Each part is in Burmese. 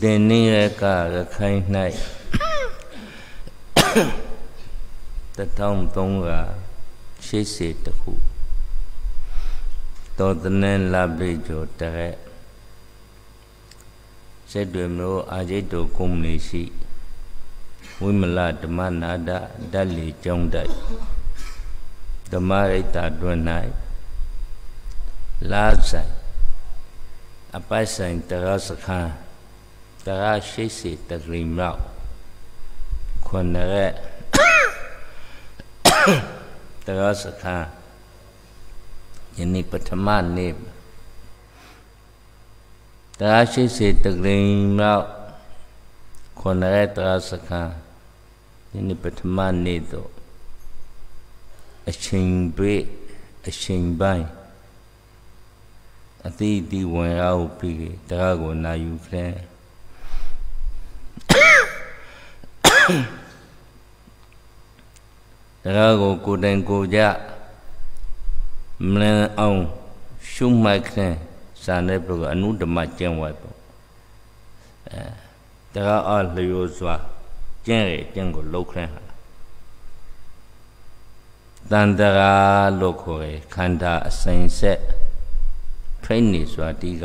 သင်္နိရကရခိုင်၌1300ရှေ့စေတခုတောတနန်လာပိကျော်တရက်စိတ်တွေမျိုးအာဇိတုကုမ္ပဏီရှိဝိမလဓမ္မနာဒဓာတ်လီကျောင်းတိုက်ဓမ္မရိတ်တာတွင်၌လာဆိုင်အပိုက်ဆိုင်တရားစခန်း180 degree မြောက်ခွန်ရက်တရားစခန်းယနေ့ပထမနေ့တရားရှိစေတဂရင်မြောက်ခွန်ရက်တရားစခန်းယနေ့ပထမနေ့တော့အချိန်ဘေးအချိန်ပိုင်းအတိအတိဝင်ရောက်ပြီးတရားကိုနာယူခဲ့တရားကိုကိုယ်တိုင်ကိုယ်ကြမလန်အောင်ရှုမှတ်ခြင်းစာနဲ့ပြုကအနုဓမ္မကျင့်ဝတ်ပေါ့အဲတရားအလျောစွာကျင့်ရကျင့်ကိုလုပ်ခြင်းဟာတန်တရာလို့ခေါ်ရခန္ဓာအစိမ်ဆက်ထိနေစွာဒီက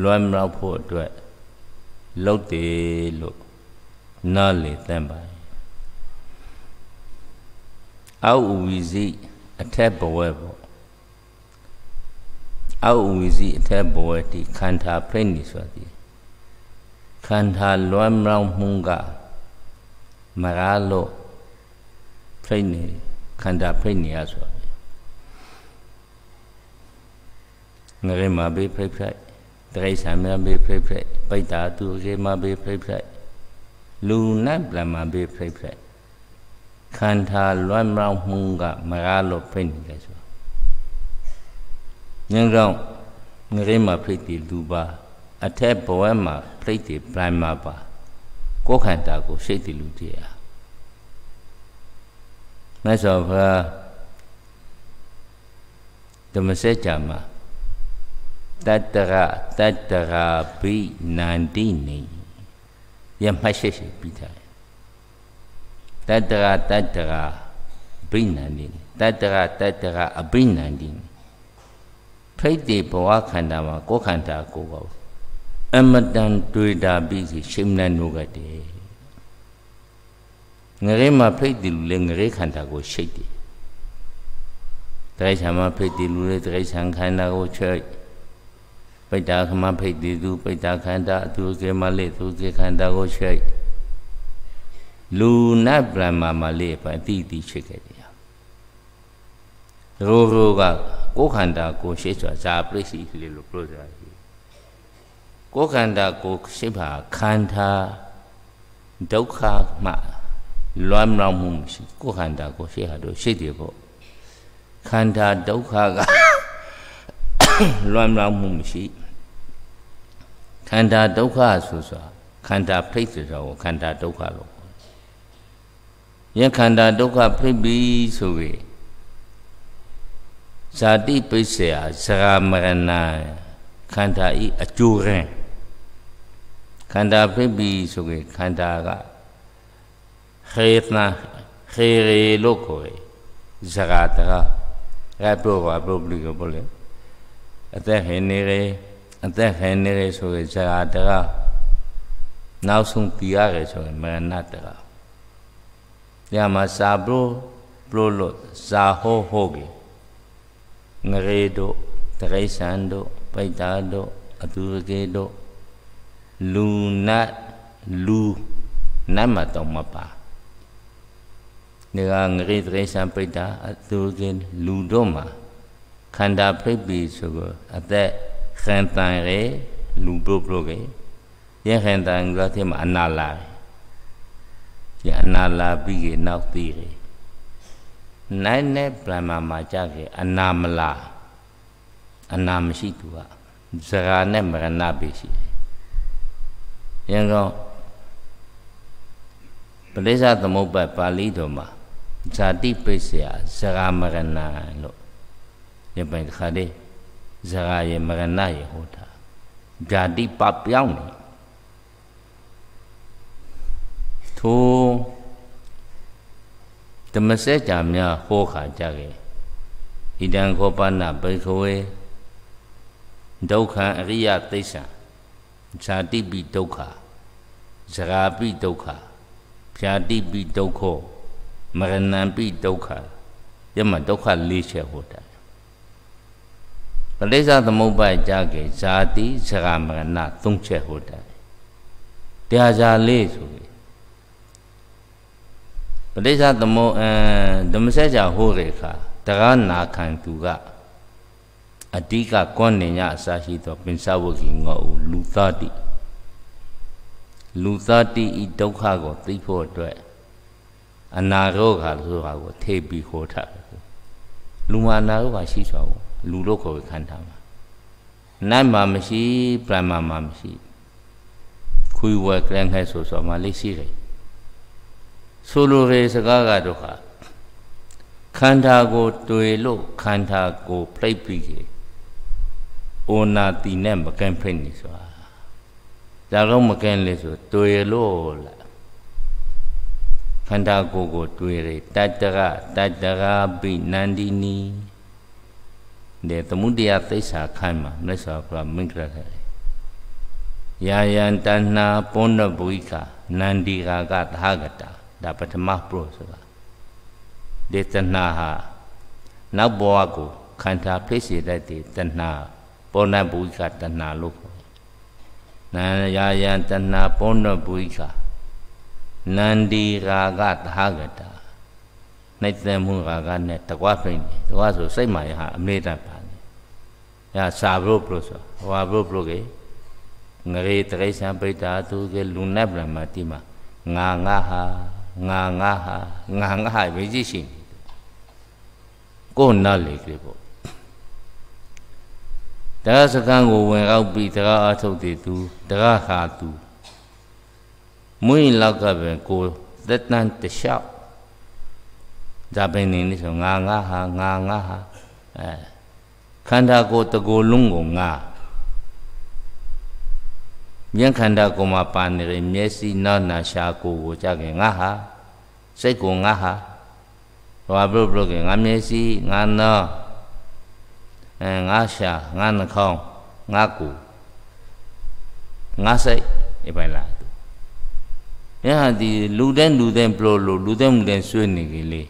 လွမ်းမြောက်ဖို့အတွက်လုပ်တယ်လို့နားလေသင်ပါအောက်ဝီစီအထက်ဘဝပေါ့အောက်ဝီစီအထက်ဘဝတိခန္ဓာဖိနေဆိုသည်ခန္ဓာလွမ်းမြောင်းမှုကမရလို့ဖိနေခန္ဓာဖိနေရဆိုငရေမှာဘေးဖိဖိတရိษံမှာဘေးဖိဖိပိတ္တာသူရေမှာဘေးဖိဖိ lunak lama be phrei phrei ခန္ဓာလွမ်းမြောက်မှုကမကားလို့ဖိတ်နေတယ်ဆိုညံကြောင့်ငရေမှာဖိတ်တည်လူပါအထက်ဘဝမှာဖိတ်တည်ပရိုင်မာပါကိုယ်ခန္ဓာကိုစိတ်တည်လူတရားမဆောဘုရားဓမ္မစကြာမှာတတ္တရတတ္တရာဘိနန္တိနေရမှတ်ရှိရှိပြီးသားတတ္တရာတတ္တရာဘိနန္ဒီတတ္တရာတတ္တရာအဘိနန္ဒီဖိတ်တိဘဝခန္ဓာမှာကိုယ်ခန္ဓာကိုယ်ကောအမတန်တွေ့တာပြီးစီရှင်းနေလို့ကတည်းငရေမှာဖိတ်တယ်လူလေငရေခန္ဓာကိုရှိတ်တယ်တရိစ္ဆာန်မှာဖိတ်တယ်လူလေတရိစ္ဆာန်ခန္ဓာကိုချွတ်ပိတ္တာခမဖိတ်တိသူပိတ္တာခန္ဓာအသူကေမလေးသူကေခန္ဓာကိုရှိလူနတ်ဗြဟ္မာမလေးပါအတိအတိရှိခဲ့တယ်ရိုးရိုးကကိုယ်ခန္ဓာကိုရှိစွာဇာပရိစီလေလို့ပြောကြတယ်ကိုယ်ခန္ဓာကိုရှိပါခန္ဓာဒုက္ခမှလွမ်းမြောက်မှုမရှိကိုယ်ခန္ဓာကိုရှိဟာတို့ရှိတယ်ပေါ့ခန္ဓာဒုက္ခကလွမ်းမြောက်မှုမရှိခန္ဓာဒုက္ခဆိုဆိုတာခန္ဓာဖိတ်ဆိုတာကိုခန္ဓာဒုက္ခလို့ခေါ်တယ်။ယခန္ဓာဒုက္ခဖိတ်ပြီဆိုပြီးဇာတိပိစ္ဆေယဇဂမရဏခန္ဓာဤအကျိုးရင်းခန္ဓာဖိတ်ပြီဆိုပြီးခန္ဓာကခေတနာခေရေလို့ခေါ်တယ်ဇဂတကရပြောပါပြောပြီးကိုပြောလေအသက်ဟင်းနေတယ်အသက်ခံနေတယ်ဆိုရင်ဇာတကနောက်ဆုံးတည်ရတယ်ဆိုရင်မရဏတကညမှာစာဘလို့ဘလို့လို့ဇာဟောဟောကြီးငရေတို့တရိษံတို့ပိတ္တာတို့အသူရကေတို့လူနတ်လူနတ်မတော်မပါနေကငရေတရိษံပိတ္တာအသူရကေလူတို့မှာခန္ဓာဖိပ္ပိဆိုကအသက်ခံတန်ရဲလူဘုဘုကေယခံတန်ကတဲ့မှာအနာလာယအနာလာပြီးကနောက်သေးတယ်နိုင်နဲ့ဗြဟ္မာမှာကြခဲ့အနာမလာအနာမရှိသူကဇရာနဲ့မရဏပဲရှိတယ်ယံကောပဋိစ္စသမုပ္ပါပါဠိတော်မှာဇာတိပိစ္ဆယဇရာမရဏလို့ညပိုင်းတစ်ခါတည်းဇရာရေမရဏရေဟောတာဓာတိပပြောင်းနေထိုဓမ္မစကြာများဟောခါကြခဲ့ဣဒံခောပနဘိခဝေဒုက္ခအရိယသိစ္ဆာဇာတိပိဒုက္ခဇရာပိဒုက္ခဖြာတိပိဒုက္ခမရဏံပိဒုက္ခယမဒုက္ခ၄ချက်ဟောတာလိစ္ဆသမုပ္ပါကြကေဇာတိဇဂမရဏသုံးချက်ဟုတ်တယ်တရားစာလေးဆိုပြီးပဋိစ္စသမုအဓမ္မစကြာဟိုးရေခါတရားနာခံသူကအတိကကောဏညအစာရှိသောပင်စဝကိငောဦးလူသားတိလူသားတိဤဒုက္ခကိုသိဖို့အတွက်အနာရောဂါဆိုတာကိုထေပြီးဟောထားလူမနာရောဂါရှိစွာကိုလူလို့ခေါ်ခန္ဓာမှာနတ်မှာမရှိပရမမှာမရှိခွေဝဲကလန်ခဲဆိုဆိုမှာလိရှိတယ်ဆိုလိုတဲ့စကားကဒုက္ခခန္ဓာကို တွေ့လို့ခန္ဓာကိုပြိတ်ပြီးကြီးအိုနာတိနဲ့မကန်ဖိနေဆိုတာဒါတော့မကန်လေဆိုတွေ့လို့လားခန္ဓာကိုယ်ကို တွေ့ရတတ္တကတတ္တကပိနန္ဒီနီဒေသမုဒယသိစ္စာခိုင်းမှာမြတ်စွာဘုရားမင်္ဂလာထားတယ်။ယာယံတဏှာပုဏ္ဏဘုိကနန္ဒီကာကသာဂတာဒါပထမပုရဆိုတာဒေတဏှာဟာနောက်ဘဝကိုခန္ဓာဖိစေတတ်တဲ့တဏှာပုဏ္ဏဘုိကတဏှာလို့ခေါ်တယ်။နာယာယံတဏှာပုဏ္ဏဘုိကနန္ဒီကာကသာဂတာနိုင်သမှုကာကနဲ့တကွာဖိန်တကွာဆိုစိတ်မာရဟာအမေတန်ပါနေ။ညာစာဘရုပလို့ဆိုဟွာဘရုပလို့ကေငရေတရိษံပိတာသူကေလူနတ်ဗြဟ္မာတိမှာငါငါဟာငါငါဟာငါငါဟာပဲကြည့်ရှိနေ။ကိုယ်နားလေကလေးပေါ့။တရားစကံကိုဝင်ရောက်ပြီးတရားအထုတ်တည်သူတရားဟာသူမွင့်လောက်ကပဲကိုယ်သက်တမ်းတလျှောက်ဇာပင်နေနေဆိုငါငါဟာငါငါဟာအဲခန္ဓာကိုယ်တကိုယ်လုံးကိုငါမျက်ခန္ဓာကိုယ်မှာပါနေတဲ့မျက်စိနာနာရှာကိုယ်ကိုကြခင်ငါဟာစိတ်ကိုငါဟာဘာဘလို့ဘလို့ခင်ငါမျက်စိငါနာအဲငါရှာငါနှာခေါင်းငါကိုယ်ငါစိတ်ဒီပိုင်းလားမြတ်ဟာဒီလူတဲ့လူတဲ့ဘလို့လို့လူတဲ့လူတဲ့ဆွေးနေကလေး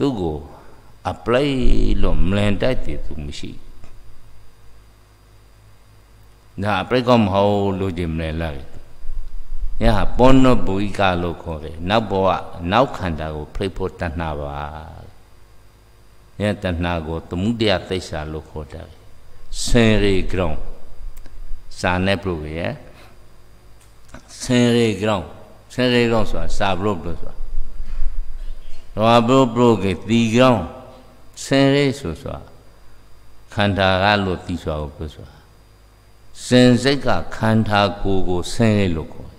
သူ့ကို apply လို့မလန်တိုက်တယ်သူမရှိဒါ apply ကမဟုတ်လို့ဒီမလန်လိုက်ညာဘောနောဘူိကလို့ခေါ်တယ်နောက်ဘဝနောက်ခန္ဓာကိုဖိဖို့တဏှာပါညာတဏှာကိုသမှုတရားသိစ္စာလို့ခေါ်တယ်စင်ရီဂရုံစာနဲ့ပြုတ်ရဲ့စင်ရီဂရုံစင်ရီဂရုံဆိုတာစာပြုတ်လို့ဆိုတာရောဘုပ္ပရကေတီကောင်းဆင်းရဲဆိုစွာခန္ဓာကလို့တီးစွာကိုပြောစွာစင်စိတ်ကခန္ဓာကိုယ်ကိုဆင်းရဲလို့ခေါ်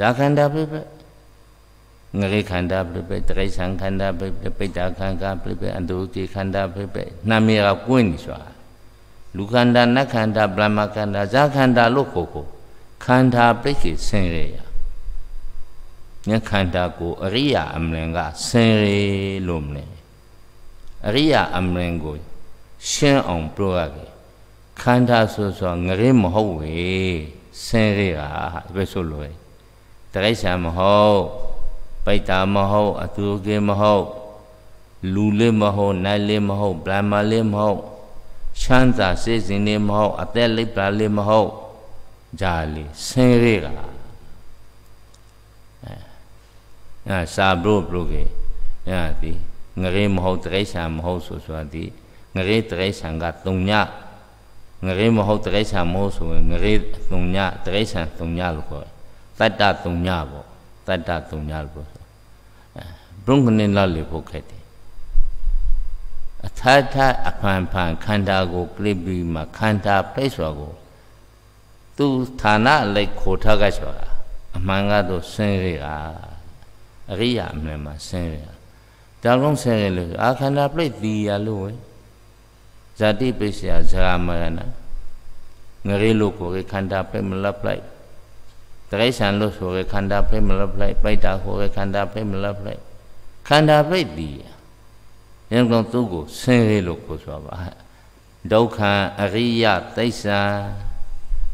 ဇာခန္ဓာပြပဲငရေခန္ဓာပြပဲတရိษံခန္ဓာပြပဲပိဋကခန္ဓာပြပဲအန္တုတိခန္ဓာပြပဲနာမည်ကကွင်းနေစွာလူခန္ဓာနတ်ခန္ဓာဗြဟ္မခန္ဓာဇာခန္ဓာလို့ခေါ်ကိုခန္ဓာပြိခေဆင်းရဲရာမျက်ခန္ဓာကိုအရိယာအမလင်ကဆင်ရလို့မလဲအရိယာအမလင်ကိုရှင်းအောင်ပြောရတယ်ခန္ဓာဆိုဆိုငရဲမဟုတ်ဝေဆင်းရဲတာဒီပဲဆိုလို့တရိษံမဟုတ်ပိတ္တာမဟုတ် အသူကေမဟုတ်လူလေးမဟုတ်နိုင်လေးမဟုတ်ဗြဟ္မာလေးမဟုတ်ချမ်းသာစေစဉ်လေးမဟုတ်အသက်လိပ်ပါလေးမဟုတ်ဂျာလေးဆင်းရဲတာစာဘရုဘရုကေညာတိငရေမဟုတ်တရိษံမဟုတ်ဆိုဆိုတာဒီငရေတရိษံက၃ညငရေမဟုတ်တရိษံမဟုတ်ဆိုရင်ငရေ၃ညတရိษံ၃ညလို့ခေါ်တယ်တတ္တ၃ညပေါ့တတ္တ၃ညလို့ခေါ်တယ်ဘရုငနေလာလေဖို့ခဲ့တယ်အထာထအဖန်ဖန်ခန္ဓာကိုကလိပြီးမှခန္ဓာဖိတ်စွာကိုသူဌာနလိုက်ခိုထားကဆိုတာအမှန်ကတော့စင်းရတာအရိယာအမှန်မှာဆင်းရဲတာလုံးဆင်းရဲလို့အာခန္ဓာပြိတ်တီရလို့ဝင်ဇာတိပိစ္ဆယဇရာမရဏငရေလို့ကိုယ်ခန္ဓာပြိတ်မလပ်လိုက်တရိစ္ဆာန်လို့ဆိုရဲခန္ဓာပြိတ်မလပ်လိုက်ပိတ်တာဟောရဲခန္ဓာပြိတ်မလပ်လိုက်ခန္ဓာပြိတ်တီရရန်ကုန်သူ့ကိုဆင်းရဲလို့ကိုဆိုပါဒုက္ခအရိယတိစ္ဆာ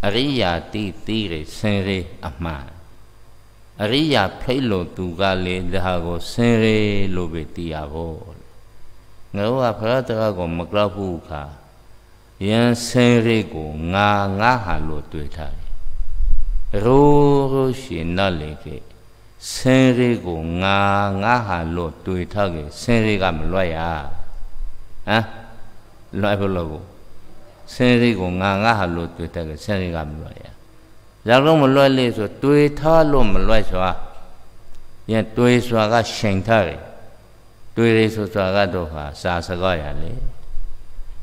အရိယာတိတိရေဆင်းရဲအမှန်အရိယာဖိတ်လို့သူကလေဒါကိုဆင်းရဲလို့ပဲသိရဖို့ငါတို့ကဖရတရကိုမကြောက်ဘူးခါယံဆင်းရဲကိုငါငါဟာလို့တွေ့ထားတယ်ရိုးရိုးရှင်နလေကေဆင်းရဲကိုငါငါဟာလို့တွေ့ထားကေဆင်းရဲကမလွတ်ရဟမ်လွတ်ဖို့လို့ဆင်းရဲကိုငါငါဟာလို့တွေ့ထားကေဆင်းရဲကမလွတ်ရဇာကုံမလွတ်လေဆိုတွေးထားလို့မလွတ်စွာပြန်တွေးစွာကရှိန်ထားတယ်တွေးလေဆိုစွာကတော့ဟာစာစကားရလေ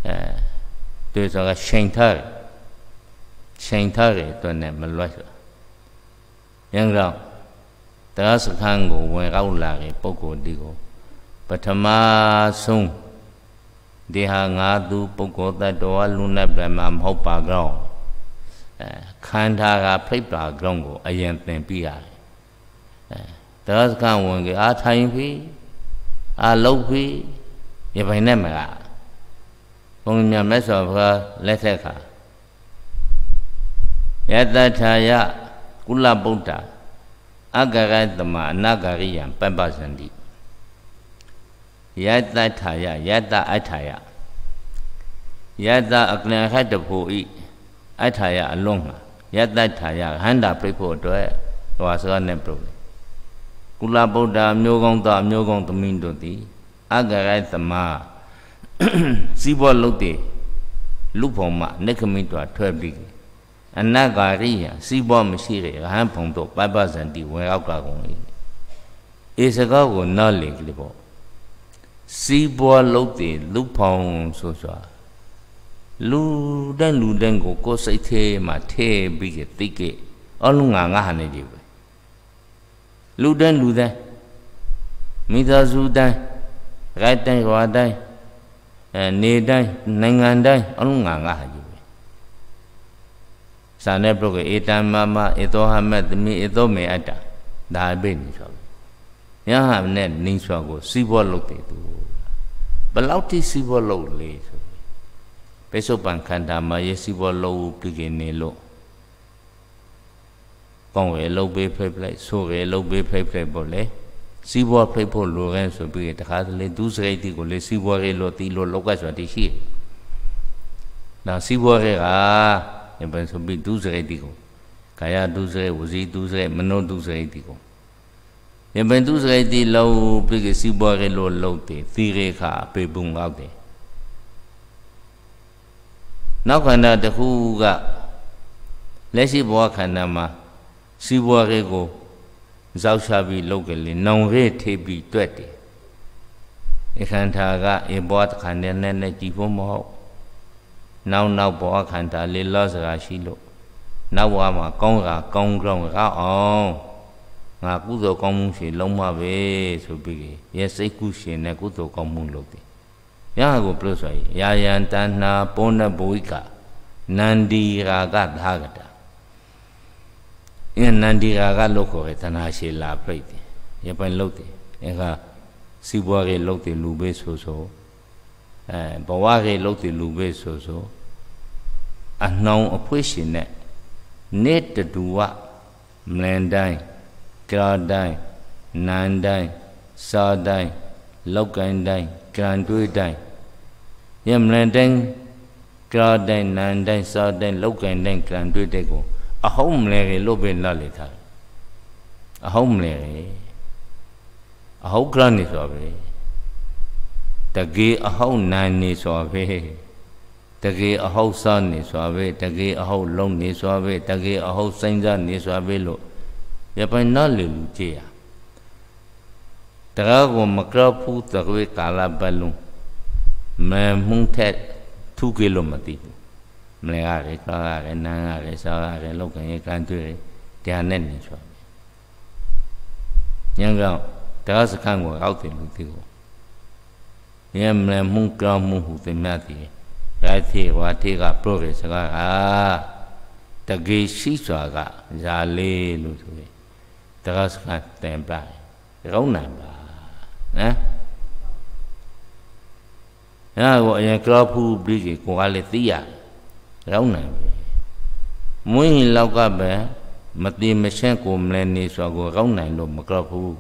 အဲတွေးစွာကရှိန်ထားတယ်ရှိန်ထားတယ်အတွက်နဲ့မလွတ်စွာရန်ကောင်တရားစခန်းကိုဝင်ရောက်လာတဲ့ပုဂ္ဂိုလ်ဒီကိုပထမဆုံးဒီဟာငါသူပုဂ္ဂိုလ်တ attva လူနဲ့ဗြဟ္မာမဟုတ်ပါကောင်းအဲခန္ဓာကဖိတ်ပါကြုံကို အရင်သင်ပြရတယ်အဲတရားစခန်းဝင်ကအာထိုင်ပြီအာလုတ်ပြီရပိုင်နဲ့မလားဘုံမြတ်မြတ်စွာဘုရားလက်ထက်ခါယတထာယကုလဗုဒ္ဓအဂရတမအနာဂရိယံပမ္ပစန္တိယတထာယယတအထာယယတအကနဟတ္တဖို့ဤအထာယအလွန်မှာယတ္တထာယဟန္တာပြိဖို့အတွက်ဟောစကားနဲ့ပြုလေကုလဗုဒ္ဓမျိုးကောင်းသားမျိုးကောင်းသမီးတို့သည်အဂရိုက်သမားစီးပွားလုပ်တဲ့လူဖုံမှနိခမိတော်ထွက်ပြီးအနဂါရိယစီးပွားမရှိတဲ့ရဟန်းဖုံတို့ပပ္ပဇန္တိဝင်ရောက်လာကုန်လေဧစကားကိုနားလေကလေးပေါ့စီးပွားလုပ်တဲ့လူဖုံဆိုစွာလူတိုင်းလူတိုင်းကိုကိုယ်စိတ်ထဲမှာထည့်ပြီးတိတ်ကဲအလုံးငါငါဟာနေကြည့်ပဲလူတိုင်းလူတိုင်းမိသားစုတိုင်းဂိုက်တိုင်းရွာတိုင်းအဲနေတိုင်းနိုင်ငံတိုင်းအလုံးငါငါဟာကြည့်ပဲစာနဲ့ပြုတ်ကဧတံမမဧသောဟမတ်သမီးဧသောမေအတ္တဒါပဲနေဆိုညာဟာနဲ့နင်းစွာကိုစီးပွားလုပ်တယ်သူဘလောက်တိစီးပွားလုပ်လေဆိုပိစုပန်ခန္ဓာမှာယေစီဘောလောဝပိကိနေလို့ကောင်းဝဲလုံးပေးဖိတ်လိုက်ဆိုးဝဲလုံးပေးဖိတ်ဖိတ်ပေါ့လေစီးပွားဖိတ်ဖို့လိုခဲ့ဆိုပြီးတခါတလေဒုစရိုက်တီကိုလေစီးပွားရဲလို့တီလို့လောက်ကဆိုတာဒီရှိနာစီးပွားရဲကဘယ်ဆိုပြီးဒုစရိုက်တီကိုကာယဒုစရိုက်ဝစီဒုစရိုက်မနောဒုစရိုက်တီကိုဘယ်ဘယ်ဒုစရိုက်တီလောပြီးစီးပွားရဲလို့လုံးတယ်သီရေခါပေပုံောက်တယ်နောက်ခန္ဓာတစ်ခုကလက်ရှိဘဝခန္ဓာမှာစီးပွားရေးကိုဇောက်ရှာပြီးလုပ်ကြလေနောင်ရေးထေးပြီးတွေ့တယ်အခန္ဓာကအဘဝခန္ဓာနဲ့နဲ့ကြည်ဖို့မဟုတ်နောက်နောက်ဘဝခန္ဓာလေးလောစရာရှိလို့နောက်ဘဝမှာကောင်းတာကောင်းကြောင်းရအောင်ငါကုသိုလ်ကောင်းမှုရှင်လုံးမပဲဆိုပြီးရဲ့စိတ်ကုရှင်နဲ့ကုသိုလ်ကောင်းမှုလုပ်တယ်ဘုရားကိုဘလို့ဆိုရင်ယာယံတဏ္ဏပုဏ္ဏဘဝိကနန္ဒီရာဂသာကတာအင်းနန္ဒီရာဂလို့ခေါ်တယ်တဏှာရှိလာပြိတ်တယ်ရပိုင်လုတ်တယ်အဲကစီးပွားရေးလုတ်တယ်လူပဲဆိုဆိုအဲဘဝရေးလုတ်တယ်လူပဲဆိုဆိုအနှောင်အဖွေးရှင်နဲ့နေတတူဝမလန်တိုင်းကြာတိုင်းနန်တိုင်းစာတိုင်းလောက်ကန်တိုင်းการด้วยได้ယမလန်တိုင်းကြာတိုင်းနန်တိုင်းစားတိုင်းလောက်ကန်တိုင်းကံတွေ့တဲ့ကိုအဟုတ်မလဲလေလို့ပဲလာလေသားအဟုတ်မလဲလေအဟုတ်ကလနေဆိုပဲတကေအဟုတ်နန်နေဆိုပဲတကေအဟုတ်စားနေဆိုပဲတကေအဟုတ်လုံးနေဆိုပဲတကေအဟုတ်စိမ့်စားနေဆိုပဲလို့ရပိုင်နာလေလူကြည့်ရ Terago makrapu terwe kala balung. Memung tet tu kilomati. Melare, kalare, nangare, salare, lokanye kanture. Tianen ni suami. Yang kau teraz sekarang gua kau tilu tilu. Yang memung kau muhu temati. Rati wati ka progres sekarang. Tegi siswa ka zale lu tu. Teraz kan tempel. Kau nampak. นะကိုအရင်ကလောက်ဖူးပြီးကြီးကိုကလည်းသိရတယ်ရောင်းနိုင်ပြီမွင်းရင်လောက်ကပဲမတိမရှင်းကိုမလဲနေဆိုကိုရောင်းနိုင်လို့မကလောက်ဖူး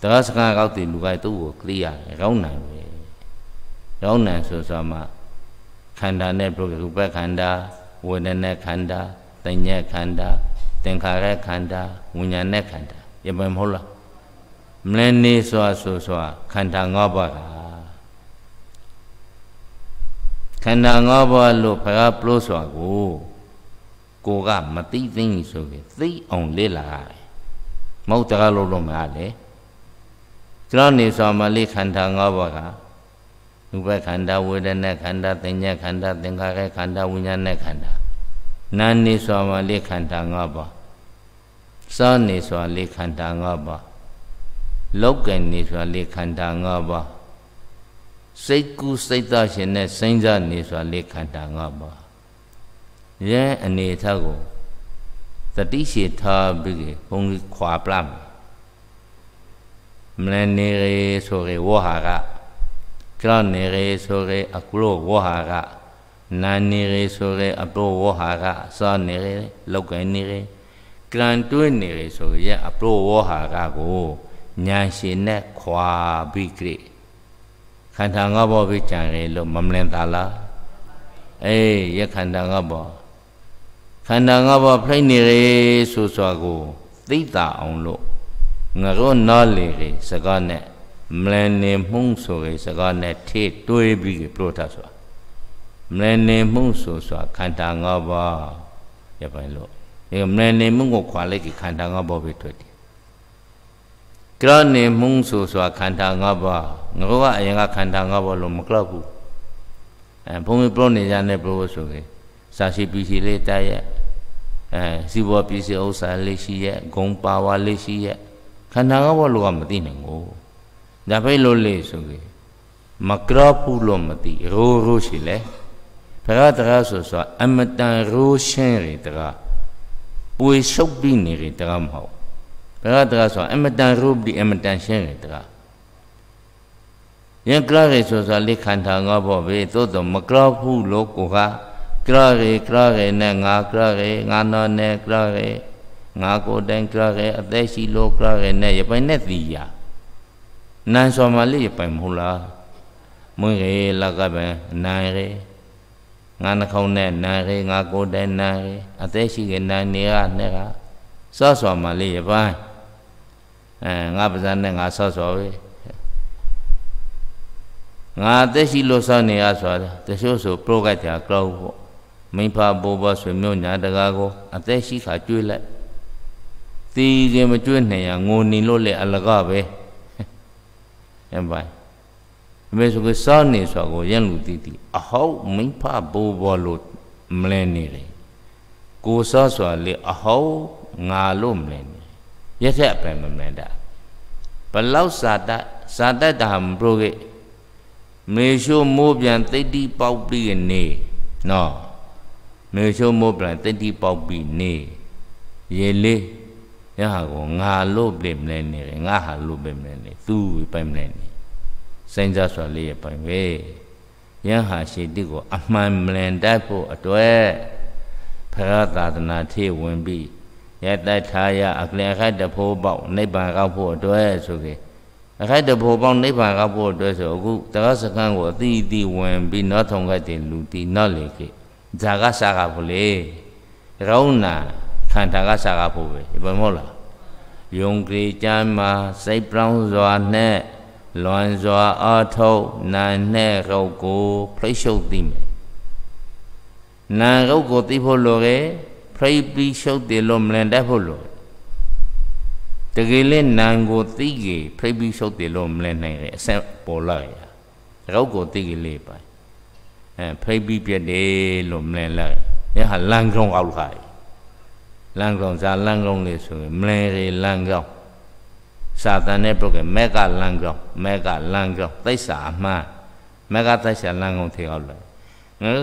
တရားစကားကောက်တည်လူကသူ့ကိုကလေးရတယ်ရောင်းနိုင်ပြီရောင်းနိုင်ဆိုဆိုမှခန္ဓာနဲ့ပြုတ်ရူပခန္ဓာဝေဒနာခန္ဓာသိဉ္ဇခန္ဓာသင်္ခါရခန္ဓာဝိညာဉ်ခန္ဓာယမမဟုတ်လားမလဲနေစွာဆိုစွာခန္ဓာ၅ပါးကခန္ဓာ၅ပါးလို့ဘုရားပြောစွာကိုကိုကမသိသိဆိုပြီးသိအောင်လေ့လာရတယ်မဟုတ်တကားလို့လို့မရလေကျွန်တော်နေစွာမလေးခန္ဓာ၅ပါးကဥပ္ပခန္ဓာဝေဒနာခန္ဓာသင်္ညာခန္ဓာသင်္ခါရခန္ဓာဝိညာဏခန္ဓာနာနေစွာမလေးခန္ဓာ၅ပါးစောနေစွာလေးခန္ဓာ၅ပါးလောက်ကင်နေဆိုတာလေခန္ဓာ၅ပါးစိတ်ကူးစိတ်သားရှင်နဲ့စိမ့်စားနေဆိုတာလေခန္ဓာ၅ပါးရဲ့အနေထားကိုတတိရှိထားပြီးဘုံကြီးခွာပလာမယ်မလနေရေဆိုရေဝဟာကကြောင်းနေရေဆိုရေအကုလောဝဟာကနာနေရေဆိုရေအတောဝဟာကစာနေရေလောက်ကနေရေကံတွင်းနေရေဆိုရေအပလောဝဟာကကိုဉာဏ်ရှင်နဲ့ခွာပြီးကြည့်ခန္ဓာငါးပါးပဲကြံရလို့မမလင်သာလားအေးယခန္ဓာငါးပါးခန္ဓာငါးပါးဖိနေရေဆိုစွာကိုသိတာအောင်လို့ငါတို့နားလေရေစကားနဲ့မလန်နေမှုဆိုရေစကားနဲ့ထေတွေးပြီးပြလို့ထားစွာမလန်နေမှုဆိုစွာခန္ဓာငါးပါးရပိုင်းလို့ဒီမလန်နေမှုကိုခွာလိုက်ခန္ဓာငါးပါးပဲထွက်တယ်ကြောနေမှုဆိုစွာခန္ဓာ၅ပါးငါကအရင်ကခန္ဓာ၅ပါးလို့မကြောက်ဘူးအဲဘုံမပြောနေရတဲ့ဘုရားဆိုရင်စာရှိပီစီလေးတိုက်ရဲ့အဲစီဘောပီစီဥစ္စာလေးရှိရဲ့ဂုံပါဝါလေးရှိရဲ့ခန္ဓာ၅ပါးလို့ကမသိနိုင်ဘူးဒါပဲလို့လေဆိုရင်မကြောက်ဘူးလို့မသိရိုးရိုးရှိလဲဘရတရားဆိုဆိုအမတန်ရိုးရှင်းတယ်တရားပွေရှုပ်ပြီးနေတယ်တရားမဟုတ်ဘယ်ကတရားဆိုတာအမတန်ရူပဒီအမတန်ရှင်းတယ်တရားယင်ကလာရေဆိုဆိုလေခန္ဓာငါဘောပဲသို့တော်မကလာဘူးလို့ကိုကကလာရေကလာရေနဲ့ငါကလာရေငါနော်နဲ့ကလာရေငါကိုယ်တိုင်ကလာရေအသက်ရှိလို့ကလာရေနဲ့ရပိုင်နဲ့သီယာနန်ဆိုမှလေရပိုင်မဟုတ်လားမွေးရေလကပဲနန်ရေငါနှခုံးနဲ့နန်ရေငါကိုယ်တိုင်နန်ရေအသက်ရှိကနန်နေရနဲ့ကစောစောမှလေရပိုင်အဲငါပါဇာနဲ့ငါဆော့ဆော်ပဲငါအသက်ရှိလို့ဆော့နေရဆိုတာတချို့ဆိုပရိုဂတ်ကြာကလောက်ပေါ့မိဖဘိုးဘဆွေမျိုးညာတကားကိုအသက်ရှိခါကြွေးလိုက်တီးခင်မကြွေးနိုင်ရငိုနေလို့လေအလကားပဲအမိုင်မေဆိုကစောင်းနေဆိုကိုရန်လူတီးတီးအဟောက်မိဖဘိုးဘလို့မလဲနေတယ်ကိုစောဆိုလေအဟောက်ငါလို့မလဲနေယထပရမမန္တဘလောက်ဇာတဇာတတဟံပရိုဂိမေရှုမိုးပြန်တိတ်တိပေါက်ပြီးနေနော်မေရှုမိုးပြန်တိတ်တိပေါက်ပြီးနေရေလေးရဟကောငါလို့ပြင်မလဲနေငါဟာလို့ပြင်မလဲနေသူပြင်မလဲနေစင်ကြဆွာလေးရပိုင်ပဲယဟရှိတိကိုအမှန်မလန်တတ်ဖို့အတွက်ဖရာသာသနာထေဝင်ပြီးယတထာယအကလအခတ်တဖို့ပေါက်နိဗ္ဗာန်ကောက်ဖို့အတွက်ဆိုကေအခတ်တဖို့ပေါက်နိဗ္ဗာန်ကောက်ဖို့အတွက်ဆိုအခုတရစကံကိုအတိအတိဝင်ပြီးနောထုံခဲ့တဲ့လူတီနောလေကေဇာကစာကဖို့လေရောနာခန္ဓာကစာကဖို့ပဲဘယ်မဟုတ်လားယုံကြည်ကြမ်းမှာစိတ်ပြောင်းစွာနဲ့လွန်စွာအထုပ်နာနဲ့ရုပ်ကိုဖိတ်ရှုပ်သိမယ်နာရုပ်ကိုသိဖို့လိုရဲ့ဖိတ်ပြီးရှုပ်တယ်လို့မလင်တတ်ဖို့လို့တကယ်လဲနံကိုသိကြီးဖိတ်ပြီးရှုပ်တယ်လို့မလင်နိုင်တယ်အဆက်ပေါ်လာရရောက်ကိုသိကြီးလေးပါအဲဖိတ်ပြီးပြက်တယ်လို့မလင်လိုက်ရဟာလန်ကုံအောက်ခါလန်ကုံဇာလန်ကုံလေးဆိုရင် မလင်ရလန်ကုံစာတန်နဲ့ပုတ်ကမဲကလန်ကုံမဲကလန်ကုံသိစာအမှန်မဲကသိစာလန်ကုံထေအောင်လဲ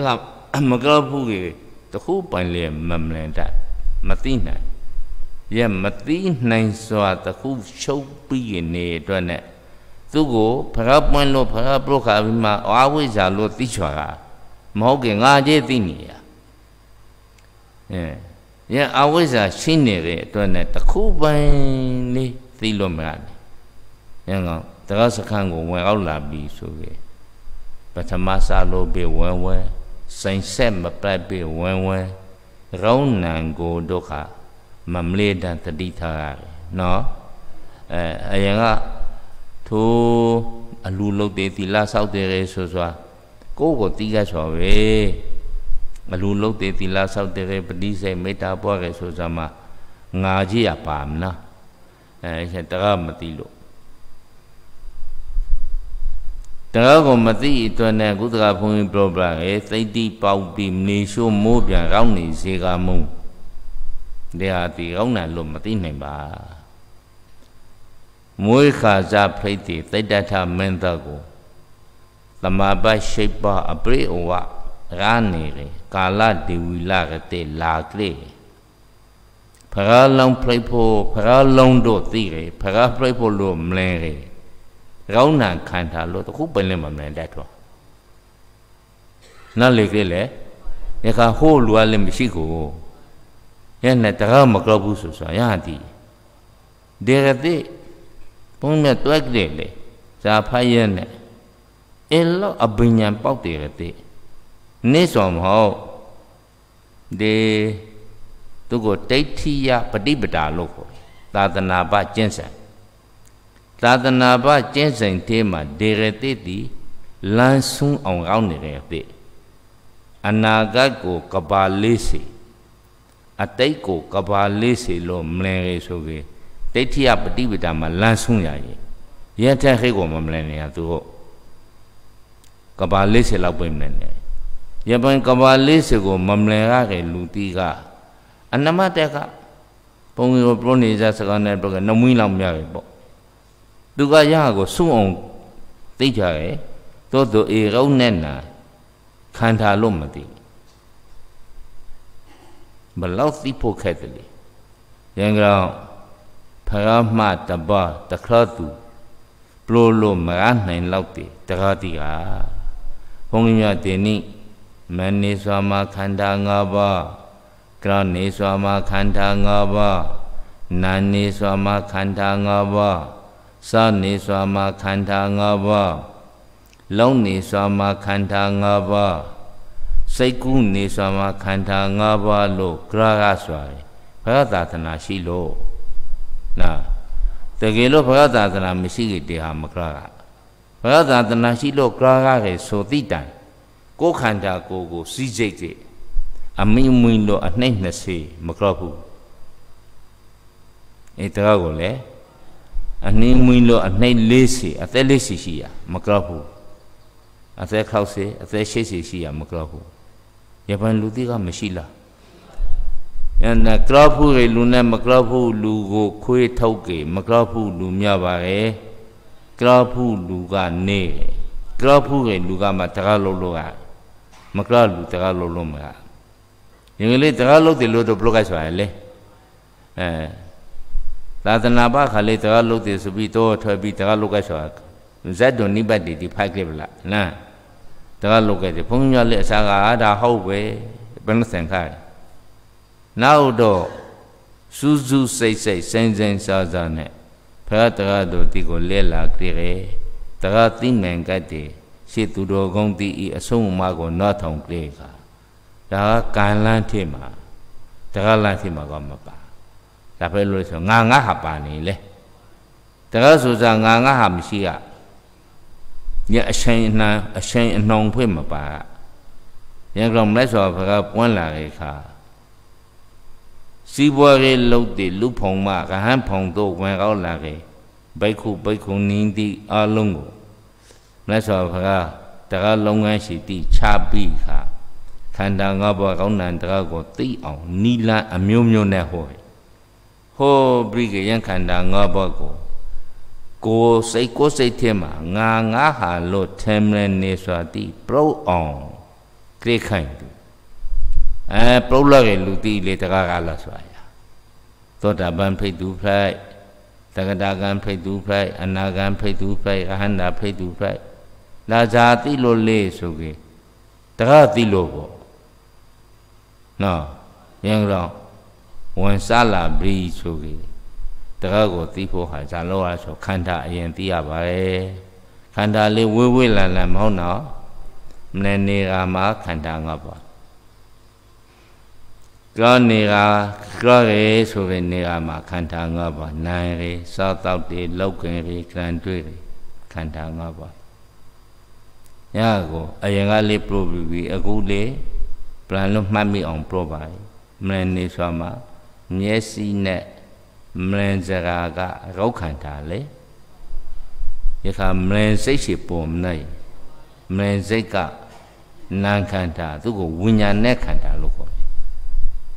ငါကမကောက်ဘူးကြီးခုပိုင်လေမမလန်တမသိနိုင်ရဲ့မသိနိုင်စွာတခုချုပ်ပြီးနေအတွက်နဲ့သူကိုဖရပွင့်လို့ဖရပရခာပြီးမှအာဝိဇ္ဇာလို့သိချွာတာမဟုတ်ခင်ငါကြီးသိနေရအဲရဲ့အဝိဇ္ဇာရှိနေတဲ့အတွက်နဲ့တခုပိုင်လေးသိလို့မရတယ်ရန်ကောင်တရားစခန်းကိုဝင်အောင်လာပြီဆိုပြီးပထမစာလို့ပဲဝဲဝဲစိန်ဆက်မပြတ်ပြီးဝင်ဝင်ရုံဏံကိုဒုက္ခမမလေးတန်တတိထားရတယ်နော်အဲအရင်ကသူအလူလုတ်တယ်သီလဆောက်တယ်လေဆိုဆိုကိုယ့်ကိုတီးကဆော်ပဲအလူလုတ်တယ်သီလဆောက်တယ်ပฏิစေမေတ္တာပွားတယ်ဆိုဆိုမှငါကြီးရပါမလားအဲတကမတီးလို့တကောကိုမသိအတွက်နဲ့ကုသကဘုံဘလောဘရဲ့သိတိပေါက်ပြီးနေရှိုးမိုးပြန်ကောင်းနေစေကမုံတရားတီကောင်းတယ်လို့မသိနိုင်ပါမွေးခါစားဖိတ်တိသိတ္တထမင်းသက်ကိုသမာပတ်ရှိပအပရိဝရာနေလေကာလဒေဝီလကတိလာကလေဖရာလုံးဖိတ်ဖို့ဖရာလုံးတို့သိတယ်ဖရာဖိတ်ဖို့လို့မလဲတယ်ရောင်းနာခံတာလို့တခုပင်လင်းမမြန်တတ်တော့နောက်လေကလေးလေယခါဟိုးလူအလည်းမရှိကိုယနေ့တကားမကြောက်ဘူးဆိုဆိုရဟတိဒေရတိဘုံမြတ်တွက်တယ်လေဇာဖတ်ရနဲ့အဲလောက်အပညာပေါက်တယ်တဲ့နေဆောင်မဟုတ်ဒီသူကိုဒိဋ္ဌိယပฏิပဒါလို့ခေါ်သာသနာပကျင့်စံသာသနာပကျင့်စဉ်သေးမှာဒေရတိတိလန်းဆွန်းအောင်ကောင်းနေတဲ့အဖြစ်အနာဂတ်ကိုကဘာလေးစီအတိတ်ကိုကဘာလေးစီလို့မလဲရေဆိုကေဒိဋ္ဌိယပฏิပဒါမှာလန်းဆွန်းရရင်ယထဟိတ်ကိုမမလဲနေရသူဟုတ်ကဘာလေးစီလောက်ပဲမလဲနေယပန်ကဘာလေးစီကိုမမလဲရခဲ့လူတီးကအနမတက်ကပုံကိုပြုံးနေကြစကားနဲ့တော့နမွင်းလောက်မြရပြီပေါ့သူကရဟကိုစွန့်အောင်သိကြရဲ့သို့သူဧရုံနဲ့နာခန္ဓာလို့မသိဘလောက်သိဖို့ခက်တယ်လေရန်ကောင်ဖရာမတဘတခရသူပလိုလိုမရနိုင်လောက်တည်တကားတိဟာဘုန်းကြီးများတင်နိမနေစွာမခန္ဓာ၅ပါးကရနေစွာမခန္ဓာ၅ပါးနာနေစွာမခန္ဓာ၅ပါးစောနေစွာမှာခန္ဓာ၅ပါးလုံးနေစွာမှာခန္ဓာ၅ပါးစိတ်ကူးနေစွာမှာခန္ဓာ၅ပါးလို့ဂရဟစွာတယ်ဘုရားသာသနာရှိလို့နာတကယ်လို့ဘုရားသာသနာမရှိကြတဲ့ဟာမဂရဟဘုရားသာသနာရှိလို့ဂရဟရဲ့ဆိုတိတိုင်ကိုယ်ခန္ဓာကိုယ်ကိုစီးစိတ်ကြအမင်းမွင်းလို့အနှိမ့်20မကြောက်ဘူးအဲတရားကိုလည်းအနှင်းမွင်းလို့အနှိတ်လေးစီအသက်လေးစီရှိရမကောက်ဘူးအသက်ခောက်စီအသက်ရှိစီရှိရမကောက်ဘူးယပန်လူတိကမရှိလားယန္တကလောက်ဖို့လူနဲ့မကလောက်ဖို့လူကို ခွေးထုတ်ကြမကလောက်ဖို့လူမြပါရဲ့ကလောက်ဖို့လူကနေကလောက်ဖို့လူကမှတကားလုံးလို့ကမကလောက်လူတကားလုံးလို့မကရင်ကလေးတကားလုံးတယ်လို့တော့ဘလော့ကဆိုရလေအဲသာသနာပခါလေးတကားလုတ်တယ်ဆိုပြီးတော့ထွက်ပြီးတကားလုတ်ခဲ့ဆိုတာဇက်တော်နိပတ်တီဒီဖိုက်ခဲ့ဗလားနာတကားလုတ်ခဲ့တယ်ဘုန်းကြီးလေးအစားကဒါဟုတ်ပဲဘယ်လိုစင်ခိုင်းနောက်တော့စူးစူးစိတ်စိတ်စိမ့်စိမ့်ဆာဆာနဲ့ဖရာတကားတို့ဒီကိုလဲလာကြတယ်တကားသိမှန်ကတ်တယ်ရှေ့သူတော်ကုန်းတီဤအဆုံးအမကိုနောက်ထောင်ကြလေကဒါကကံလန်းထိမှာတကားလန်းထိမှာကမပါဒါပဲလို့ဆိုငါငါဟာပါနေလေတကယ်ဆိုစားငါငါဟာမရှိရညအရှင်အနှံအရှင်အနှောင်ဖွင့်မပါရန်ကောင်မလဲဆိုဘကပွန်းလာတဲ့အခါစီးပွားရေးလုတ်တယ်လူဖုံမကဟန်းဖုံတို့ဝင်ကောက်လာခဲ့ဘိက္ခုဘိက္ခုနင်းသည့်အလုံးကိုမလဲဆိုဘကတကယ်လုံငန်းရှိသည့်ခြားပြီးခါခန္ဓာငါးပါးကောင်းတန်တကယ်ကိုသိအောင်နီလအမျိုးမျိုးနဲ့ဟောတယ်ဟောပရိကေယံခန္ဓာ၅ပါးကိုကိုစိတ်ကိုစိတ်ထဲမှာငါငါဟာလို့ထင်မြင်နေစွာတိပြုတ်အောင်ကြိခိုင်သူအဲပြုတ်လာတဲ့လူတိလေတကားကလာစွာရသောတာပန်ဖိတ်သူဖိုက်တဂတာကံဖိတ်သူဖိုက်အနာကံဖိတ်သူဖိုက်အဟန္တာဖိတ်သူဖိုက်လာဇာတိလို့လေဆိုကေတကားတိလို့ပေါ့နော်ရင်ကြောင်ဝင်စားလာပြီဆိုပြီးတကားကိုသိဖို့ဟာဇာလောဟာဆိုခန္ဓာအရင်သိရပါတယ်ခန္ဓာလေးဝေးဝေးလန်လန်မဟုတ်တော့မနေ့နေကမှခန္ဓာငါပါကောနေကကောရေဆိုပြီးနေကမှခန္ဓာငါပါ နိုင်ရေစောတောက်တွေလောက်ခင်ရေကြံတွေ့ရေခန္ဓာငါပါရကိုအရင်ကလေးပြပြီးအခုလေးပြန်လို့မှတ်မိအောင်ပြပါမနေ့နေဆိုမှမျက်စိနဲ့မလင်စကားကရောက်ခံတာလေယခမလင်စိတ်ရှိပုံနိုင်မလင်စိတ်ကနာခန္ဓာသူကိုဝိညာဉ်နဲ့ခန္ဓာလို့ခေါ်တယ်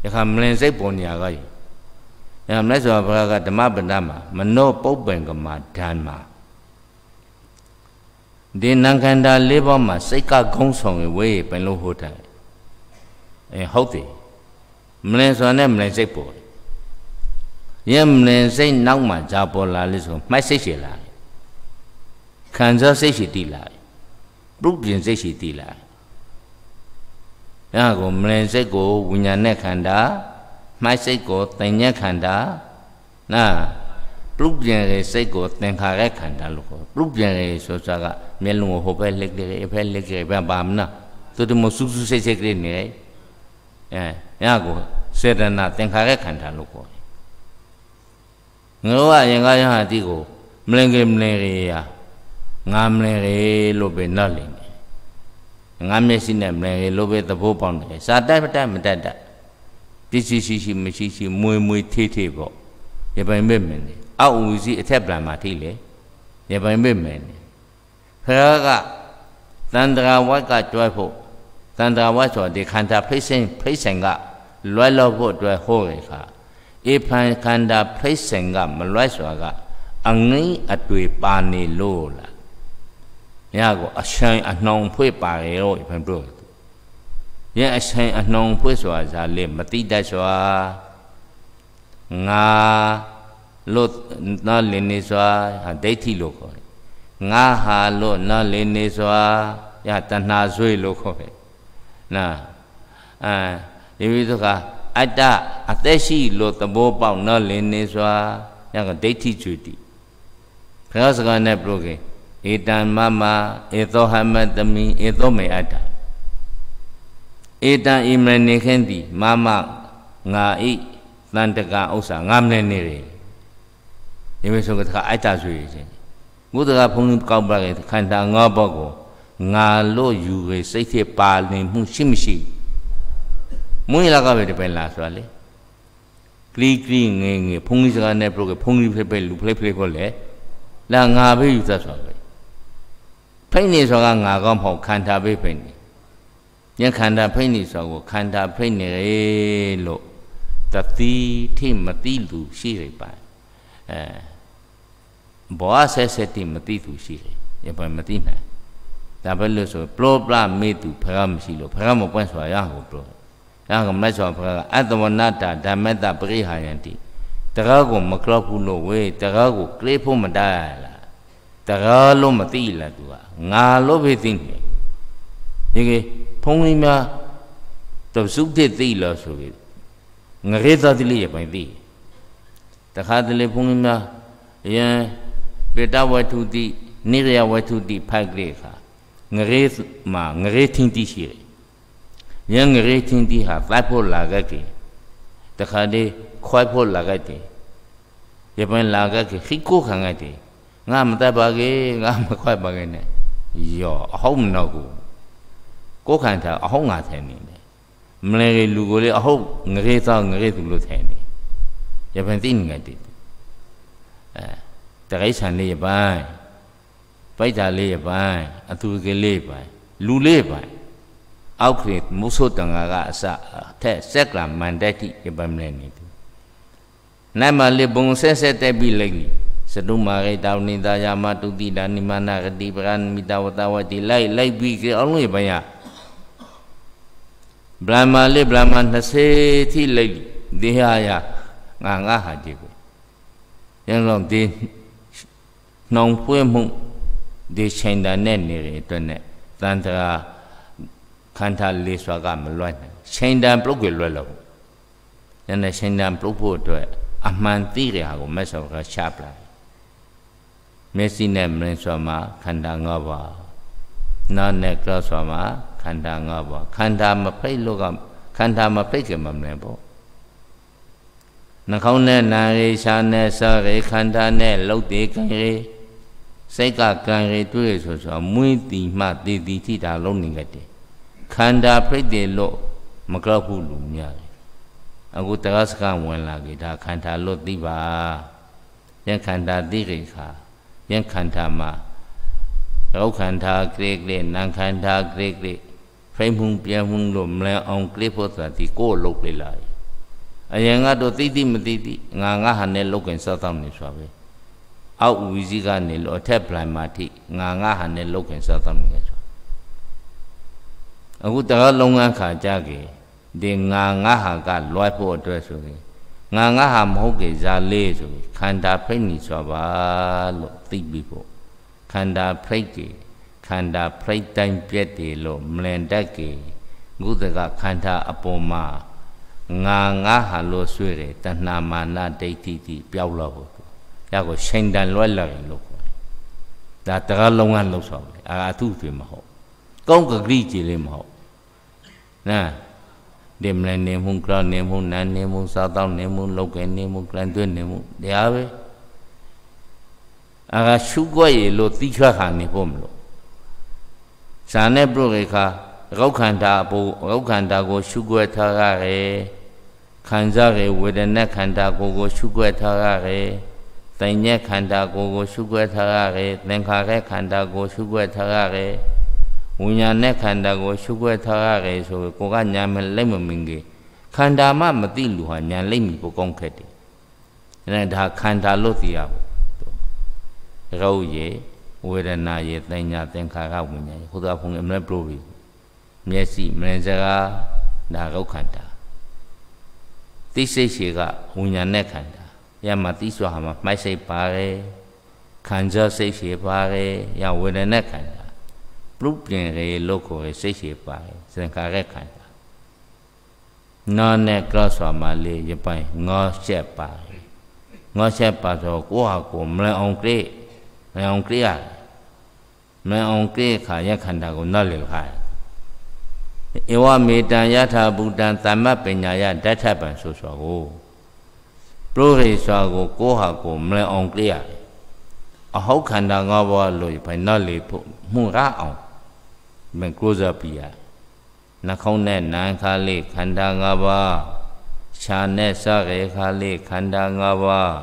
ယခမလင်စိတ်ပုံညာကယယမလက်စွာဘုရားကဓမ္မပဒမှာမနောပုပ်ပင်ကမှာဓမ္မာဒီနာခန္ဓာ၄ပါးမှာ စိတ်ကဂုံးဆောင်ဝေးပင်လို့ဟုတ်တယ်အဲဟုတ်တယ်မလင်ဆိုတာနဲ့မလင်စိတ်ပေါ်ယင်းမလင်စိတ်နောက်မှာဇာပေါ်လာလို့ဆိုမှိုက်စိတ်ရှိလာခံစားစိတ်ရှိတည်လာပြုပြင်စိတ်ရှိတည်လာဒါကိုမလင်စိတ်ကိုဝိညာဉ်နဲ့ခန္ဓာမှိုက်စိတ်ကိုသင်ညက်ခန္ဓာနာပြုပြင်ရဲ့စိတ်ကိုသင်္ခါရခန္ဓာလို့ခေါ်ပြုပြင်ရဲ့ဆိုတာကမျက်လုံးကိုဟိုဘက်လှည့်ကြတယ်အဖက်လှည့်ကြတယ်ဘာမှမနာသူတို့မဆူဆူဆိတ်ဆိတ်ကြနေတယ်အဲညကိုစေတနာသင်္ခါရခန္ဓာလို့ခေါ်တယ်ငါတို့ကအရင်ကရဟတိကိုမလင်ကေမလင်ရေယာငါမလင်ရေလို့ပဲနားလည်တယ်ငါမျက်စိနဲ့မလင်ရေလို့ပဲသဘောပေါက်တယ်စာတက်မတက်မတက်တက်ပစ္စည်းရှိရှိမရှိရှိမွေမွေထေးထေးပေါ့ရပိုင်မဲ့မင်းတယ်အောက်ဝီစီအထက်ပလံမှာထိလေရပိုင်မဲ့မင်းတယ်ခရကတန္တရာဝတ်ကကြွိုက်ဖို့တန်တာဝတ်တော်ဒီခန္ဓာဖိစိန်ဖိစိန်ကလွယ်လောဖို့အတွက်ဟောရခါဧဖန်ခန္ဓာဖိစိန်ကမလွယ်စွာက အငိမ့်အတွေ့ပါနေလို့လားမြတ်ကိုအဆိုင်အနှောင်ဖွေးပါရေတော့ဖန်တို့ရဲ့အဆိုင်အနှောင်ဖွေးစွာဇာလေမတိတတ်စွာငါလို့နော်လင်းနေစွာဟာဒိဋ္ဌိလို့ခေါ်တယ်ငါဟာလို့နော်လင်းနေစွာရတဏှာဆွေလို့ခေါ်တယ်နာအဲဒီလိုကအတ္တအသက်ရှိလို့သဘောပေါက်နော်လင်းနေစွာညကဒိဋ္ဌိจุติဘုရားစကားနဲ့ပြုခင်ဧတံမမဧသောဟမတမိဧသောမေအတ္တဧတံဣမနေခင်းတိမမငါဤတန်တကဥစ္စာငါမနဲ့နေတယ်ဒီမဲ့ဆိုကတခါအတ္တဆိုရခြင်းဘုဒ္ဓကဘုန်းကြီးကောက်ပါခဲ့ခန္ဓာ၅ပါးကိုငါလို့ယူခဲ့စိတ်ဖြစ်ပါလင်မှုရှိမရှိမွေးလာကပဲတပယ်လာဆိုတာလေကလီကလီငယ်ငယ်ဖုန်ကြီးစကားနဲ့ပြောကဖုန်ကြီးဖြစ်ပဲလူဖလိဖလိခေါ်လေလာငါပဲယူသတ်ဆိုတာလေဖိနေဆိုတာငါကောင်းမဟုတ်ခန္ဓာပဲဖိနေညခန္ဓာဖိနေဆိုတာကိုခန္ဓာဖိနေလေလို့တတိထိမတိလူရှိရပါအဲဘောဆဲဆဲတိမတိသူရှိတယ်ရပါမတိနိုင်ဒါပဲလို့ဆိုပလောပလမေတုဖရမရှိလို့ဖရမပွင့်စွာရဟုပြောရဟကမက်စွာဖရကအတဝနာတာဓမ္မတပရိဟာယံတိတကားကိုမကလောက်ဘူးလို့ဝေးတကားကိုကလေးဖို့မတားလားတကားလို့မသိလားသူကငါလို့ပဲသိနေဒီကေဖုံးလေးများတစုတိသိလားဆိုပြီးငရေသတိလေးရပိုင်သိတခါတလေဖုံးလေးများယံပေတဝတ္ထုတိနိရယဝတ္ထုတိဖိုက်ကလေးခါငရေမှာငရေထင်းတိရှိတယ်။ညငရေထင်းတိဟာတိုက်ဖို့လာခဲ့တယ်။တခါတည်းခွိုက်ဖို့လာခဲ့တယ်။ရပန်လာခဲ့ခိကိုခံခဲ့တယ်။ငါမတတ်ပါကေငါမခွိုက်ပါကေနဲ့။ယောအဟုတ်မနောက်ကိုကိုခံတာအဟုတ်ငါထဲနေတယ်။မလဲကလူကိုလေအဟုတ်ငရေသားငရေသူလို့ထဲနေ။ရပန်သိနေခဲ့တယ်။အဲတကိဆန်လေးရပန်ပိုက်တာလေးရဲ့ပိုင်းအသူကလေးပိုင်းလူလေးပိုင်းအောက်ခရမုဆုတံဃာကအစအထက်စက်ကလာမန္တတိပြပမလဲနေသူနိုင်မလေးဘုံဆက်ဆက်တက်ပြီးလိမ့်နေစတုမာရိတောင်းနေတာယာမတုတိတာနိမနာဂတိပရဏမိတဝတဝတိလိုက်လိုက်ပြီးကြအောင်လို့ပိုင်းရဗြဟ္မာလေးဗြဟ္မာ20ထိလိမ့်ဒေဟယငါငါဟာကြည့်ကိုရန်လုံးဒီနှောင်ပွေးမှုဒီချိန်တန်နဲ့နေတဲ့အတွက်နဲ့တန်တရာခန္ဓာလေးစွာကမလွတ်နိုင်ချိန်တန်ပြုတ်ွယ်လွတ်လို့နည်းနည်းချိန်တန်ပြုတ်ဖို့အတွက်အမှန်သိတဲ့ဟာကိုမက်ဆောက်ကချပလာမျက်စိနဲ့မင်းစွာမှာခန္ဓာ၅ပါးနာနဲ့ကြောက်စွာမှာခန္ဓာ၅ပါးခန္ဓာမဖိတ်လို့ကခန္ဓာမဖိတ်ခင်မမလဲပေါ့နှာခေါင်းနဲ့နာရီရှာနဲ့စရေခန္ဓာနဲ့လှုပ်တည်ခင်ရေစိတ်ကကံရေတွေ့ဆိုဆိုမွေးတီမှတည်တည်ထိတာလုံးနေကြတယ်ခန္ဓာဖိတ်တယ်လို့မကြောက်ဘူးလူများတယ်အခုတရားစကားဝင်လာကြဒါခန္ဓာလို့သိပါယခန္ဓာသိကြခါယခန္ဓာမှာရုပ်ခန္ဓာကြိကြိနာခန္ဓာကြိကြိဖိမှုပြမှုလို့မလန်အောင်ကြိဖို့ဆိုတာဒီကိုယ်လုတ်လေလာအရင်ကတော့သိသိမသိသိငါငါဟာနဲ့လုတ်ကင်စောက်တော့နေဆိုပါပဲအောက်ဝီစီကနေလို့အထက်ပလိုင်မာတိငါငါဟာနဲ့လောက်ခင်စားသမီးလေဆိုအခုတကလုံငန်းခါကြကေဒီငါငါဟာကလွှဲဖို့အတွက်ဆိုရင်ငါငါဟာမဟုတ်ကေဇာလေးဆိုရင်ခန္ဓာဖိတ်နေဆိုပါလို့သိပြီပေါ့ခန္ဓာဖိတ်ကေခန္ဓာဖိတ်တိုင်းပြက်တယ်လို့မလင်တတ်ကေငုသကခန္ဓာအပေါ်မှာငါငါဟာလို့ဆွဲတယ်တဏှာမာနဒိဋ္ဌိတိပျောက်လို့ဒါကိုရှိန်တန်လွဲ့လော်ရင်လို့ခေါ်ဒါတကားလုံးကလှုပ်ဆောင်တယ်အာအထုတွေမဟုတ်ကောင်းကကတိကြည်လေးမဟုတ်နာဒီမလနေမှုကရနေမှုနာနေမှုစားတော့နေမှုလောက်ကနေမှုကလန်သွင်းနေမှုတရားပဲအာရှုွက်ရလို့တိချွတ်ခံနေဖို့မလို့ဇာနဲ့ပြုတ်ခေခါရုပ်ခန္ဓာဘုရုပ်ခန္ဓာကိုရှုွက်ထားရတယ်ခံစားရဝေဒနာခန္ဓာကိုယ်ကိုရှုွက်ထားရတယ်တိုင်ညက်ခန္ဓာကိုယ်ကိုရှုခွဲထားရတယ်သင်္ခါရခန္ဓာကိုယ်ရှုခွဲထားရတယ်ဝိညာဉ်နဲ့ခန္ဓာကိုရှုခွဲထားရတယ်ဆိုကိုကညာမလိုက်မမင်ကြီးခန္ဓာမှမသိလူဟာညာလိုက်မိကိုကောင်းခက်တယ်ဒါဒါခန္ဓာလို့သိရဘူးရုပ်ရေဝေဒနာရေသင်ညာသင်္ခါရဝိညာဉ်ဟိုသာဖုန်အမလဲပလို့ပြီမျက်စိမင်းစကားဒါရုပ်ခန္ဓာသိစိတ်ရှိကဝိညာဉ်နဲ့ခန္ဓာရမှာတိစွာဟာမှာမှိုက်စိတ်ပါတယ်ခံစားစိတ်ရှိပါတယ်ရဝေဒနာခန္ဓာပြုပြင်ရေလို့ကိုယ်စိတ်ရှိပါတယ်စင်္ခါရခန္ဓာနာနဲ့ကလစွာမှာလေရပိုင်ငေါ်ချက်ပါတယ်ငေါ်ချက်ပါဆိုကိုယ့်ဟာကိုယ်မလန်အောင်ကြည့်မလန်အောင်ကြည့်ရတယ်မလန်အောင်ကြည့်ခါရခန္ဓာကိုနောက်လေခါဧဝမေတံယထာဘူတံသမ္မပညာယဒဋ္ဌပံဆိုဆိုကိုရိုဟိစွာကိုကိုဟာကိုမလန်အောင်ကြရအဟုတ်ခန္ဓာငါးပါးလို့ဘယ်နဲ့လေဖို့မှုရအောင်မင်းကိုဇာပီယာနှာခေါင်းနဲ့နံခါလေးခန္ဓာငါးပါးခြာနဲ့စရဲခါလေးခန္ဓာငါးပါး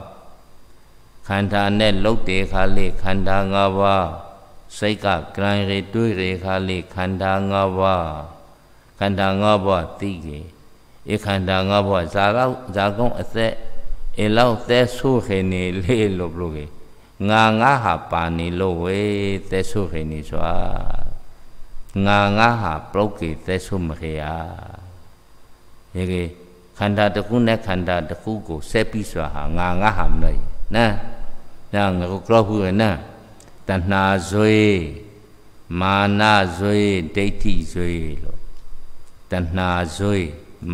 ခန္ဓာနဲ့လုတ်တယ်ခါလေးခန္ဓာငါးပါးစိတ်ကကြံရတွေးရခါလေးခန္ဓာငါးပါးခန္ဓာငါးပါးသိတယ်ဧခန္ဓာငါးပါးဇာရောက်ဇာကုံအသက်အလောက်တဲဆုခေနေလေလို့ဘလို့ကေငါငါဟာပါနေလို့ဝေတဲဆုခေနေစွာငါငါဟာပလုတ်ကေတဲဆုမခေယာရေကေခန္ဓာတစ်ခုနဲ့ခန္ဓာတစ်ခုကိုဆက်ပြီးစွာဟာငါငါဟာမလို့နာနာငါကိုကြောက်ဘူးရနာတဏှာဇွေမာနဇွေဒိဋ္ဌိဇွေလို့တဏှာဇွေ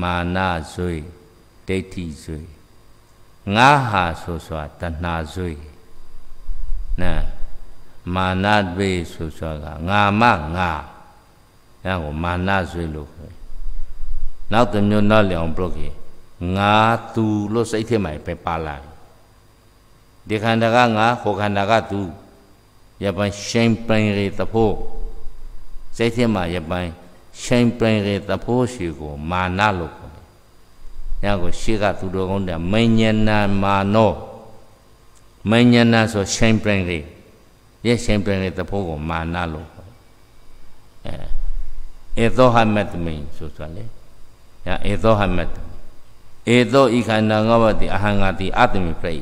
မာနဇွေဒိဋ္ဌိဇွေငါဟာဆိုစွာတဏှာဆွေနာမာနတွေဆိုစွာကငါမငါညာကိုမာနဆွေလို့ခေါ်နောက်တစ်မျိုးနောက်လျောင်ပြုတ်ကြီးငါသူလို့စိတ်ထဲမှာပဲပါလာဒီခန္ဓာကငါကိုခန္ဓာကသူယပန်ရှိန်ပိုင်ရတဖို့စိတ်ထဲမှာယပန်ရှိန်ပိုင်ရတဖို့ရှိကိုမာနလို့။ညာကိုရှေ့ကသူတော်ကောင်းတဲ့မဉ္ဇနာမာနောမဉ္ဇနာဆိုရှိန်ပရင်လေးရဲ့ရှိန်ပရင်လေးတဖို့ကိုမာနလို့ခေါ်အဲဧသောဟမတ်မင်းဆိုဆိုလေ။ညာဧသောဟမတ်ဧသောဤခန္ဓာငါဘတိအဟံငါတိအတ္တမိပြိ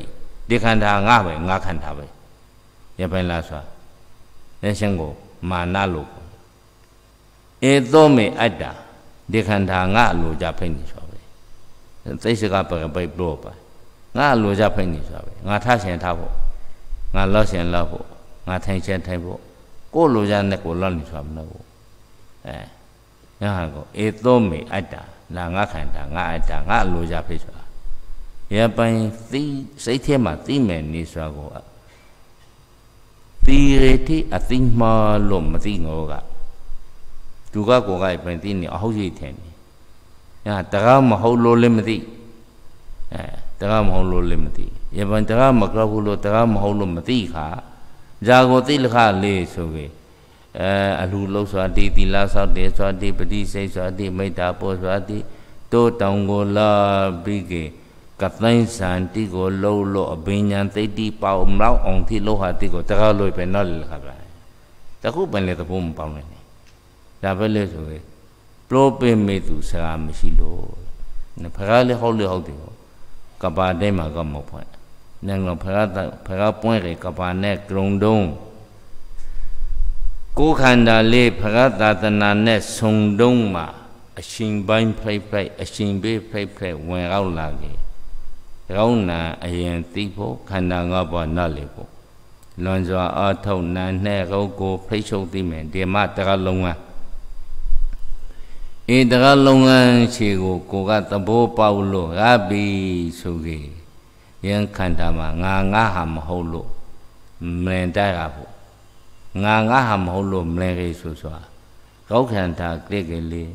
ဒီခန္ဓာငါပဲငါခန္ဓာပဲ။ရပိုင်လားဆိုတာ။လက်ရှင်းကိုမာနလို့ခေါ်ဧသောမေအတ္တဒီခန္ဓာငါလိုကြဖိနေဆိုသိစကပကပိပလောပါငါလိုကြဖိနေဆိုတာပဲငါထရှင်ထဖို့ငါလောက်ရှင်လောက်ဖို့ငါထိုင်ချင်းထိုင်ဖို့ကိုလိုကြနဲ့ကိုလောက်နေဆိုတာမဟုတ်ဘူးအဲငါဟာကိုအေသုံးမေအတ္တလာငါခန္ဓာငါအတ္တငါလိုကြဖိဆိုတာရပိုင်သိစိတ်ထဲမှာသိမယ်နေဆိုတာကိုတိရတိအသိမှလို့မသိငောကသူကကိုယ်ကပိုင်သိနေအဟုတ်ရှိတယ်ညာတကားမဟုတ်လို့လည်းမသိအဲတကားမဟုတ်လို့လည်းမသိယေဘန်တကားမကောက်ဘူးလို့တကားမဟုတ်လို့မသိခါဇာကိုသိလခလေးဆိုကေအဲအလူလုံးစွာတိသီလဆောက်တယ်စွာတိပတိစိတ်စွာတိမေတ္တာပေါ်စွာတိတိုးတောင်ကိုလာပြီးကေကသိန်းစံတိကိုလှုပ်လို့အဘိညာဉ်သိတိပေါအောင်လောက်အောင်တိလောဟာတိကိုတကားလို့ပဲနော်လေခါပါတခုပင်လေသဘောမပေါင်းနိုင်ဒါပဲလေဆိုကေပြောပေးမဲ့သူစကားမရှိလို့ဖရာလေဟုတ်လေဟုတ်တယ်ကဘာတဲ့မှာကမဖွဲ့နေငါဖရာဖရာပွင့်ရကဘာနဲ့ကရုံတုံးကိုခန္ဓာလေးဖရာသာသနာနဲ့ဆုံတုံးမှာအရှင်ပိုင်းဖိတ်ဖိတ်အရှင်ဘေးဖိတ်ဖိတ်ဝင်ရောက်လာခဲ့ရောင်းနာအရင်သိဖို့ခန္ဓာငါးပါးနားလေဖို့လွန်စွာအာထုတ်နာနဲ့ရုပ်ကိုဖိတ်ချုပ်သိမယ်ဒီမှာတကလုံးကဧတကလုပ်ငန်းခြေကိုကိုကသဘောပေါက်လို့ရပြီဆိုကြီးယံခန္ဓာမှာငါငါဟာမဟုတ်လို့မလင်တိုက်တာပေါ့ငါငါဟာမဟုတ်လို့မလင်ကြီးဆိုဆိုတာကောက်ခန္ဓာကလစ်ကလေး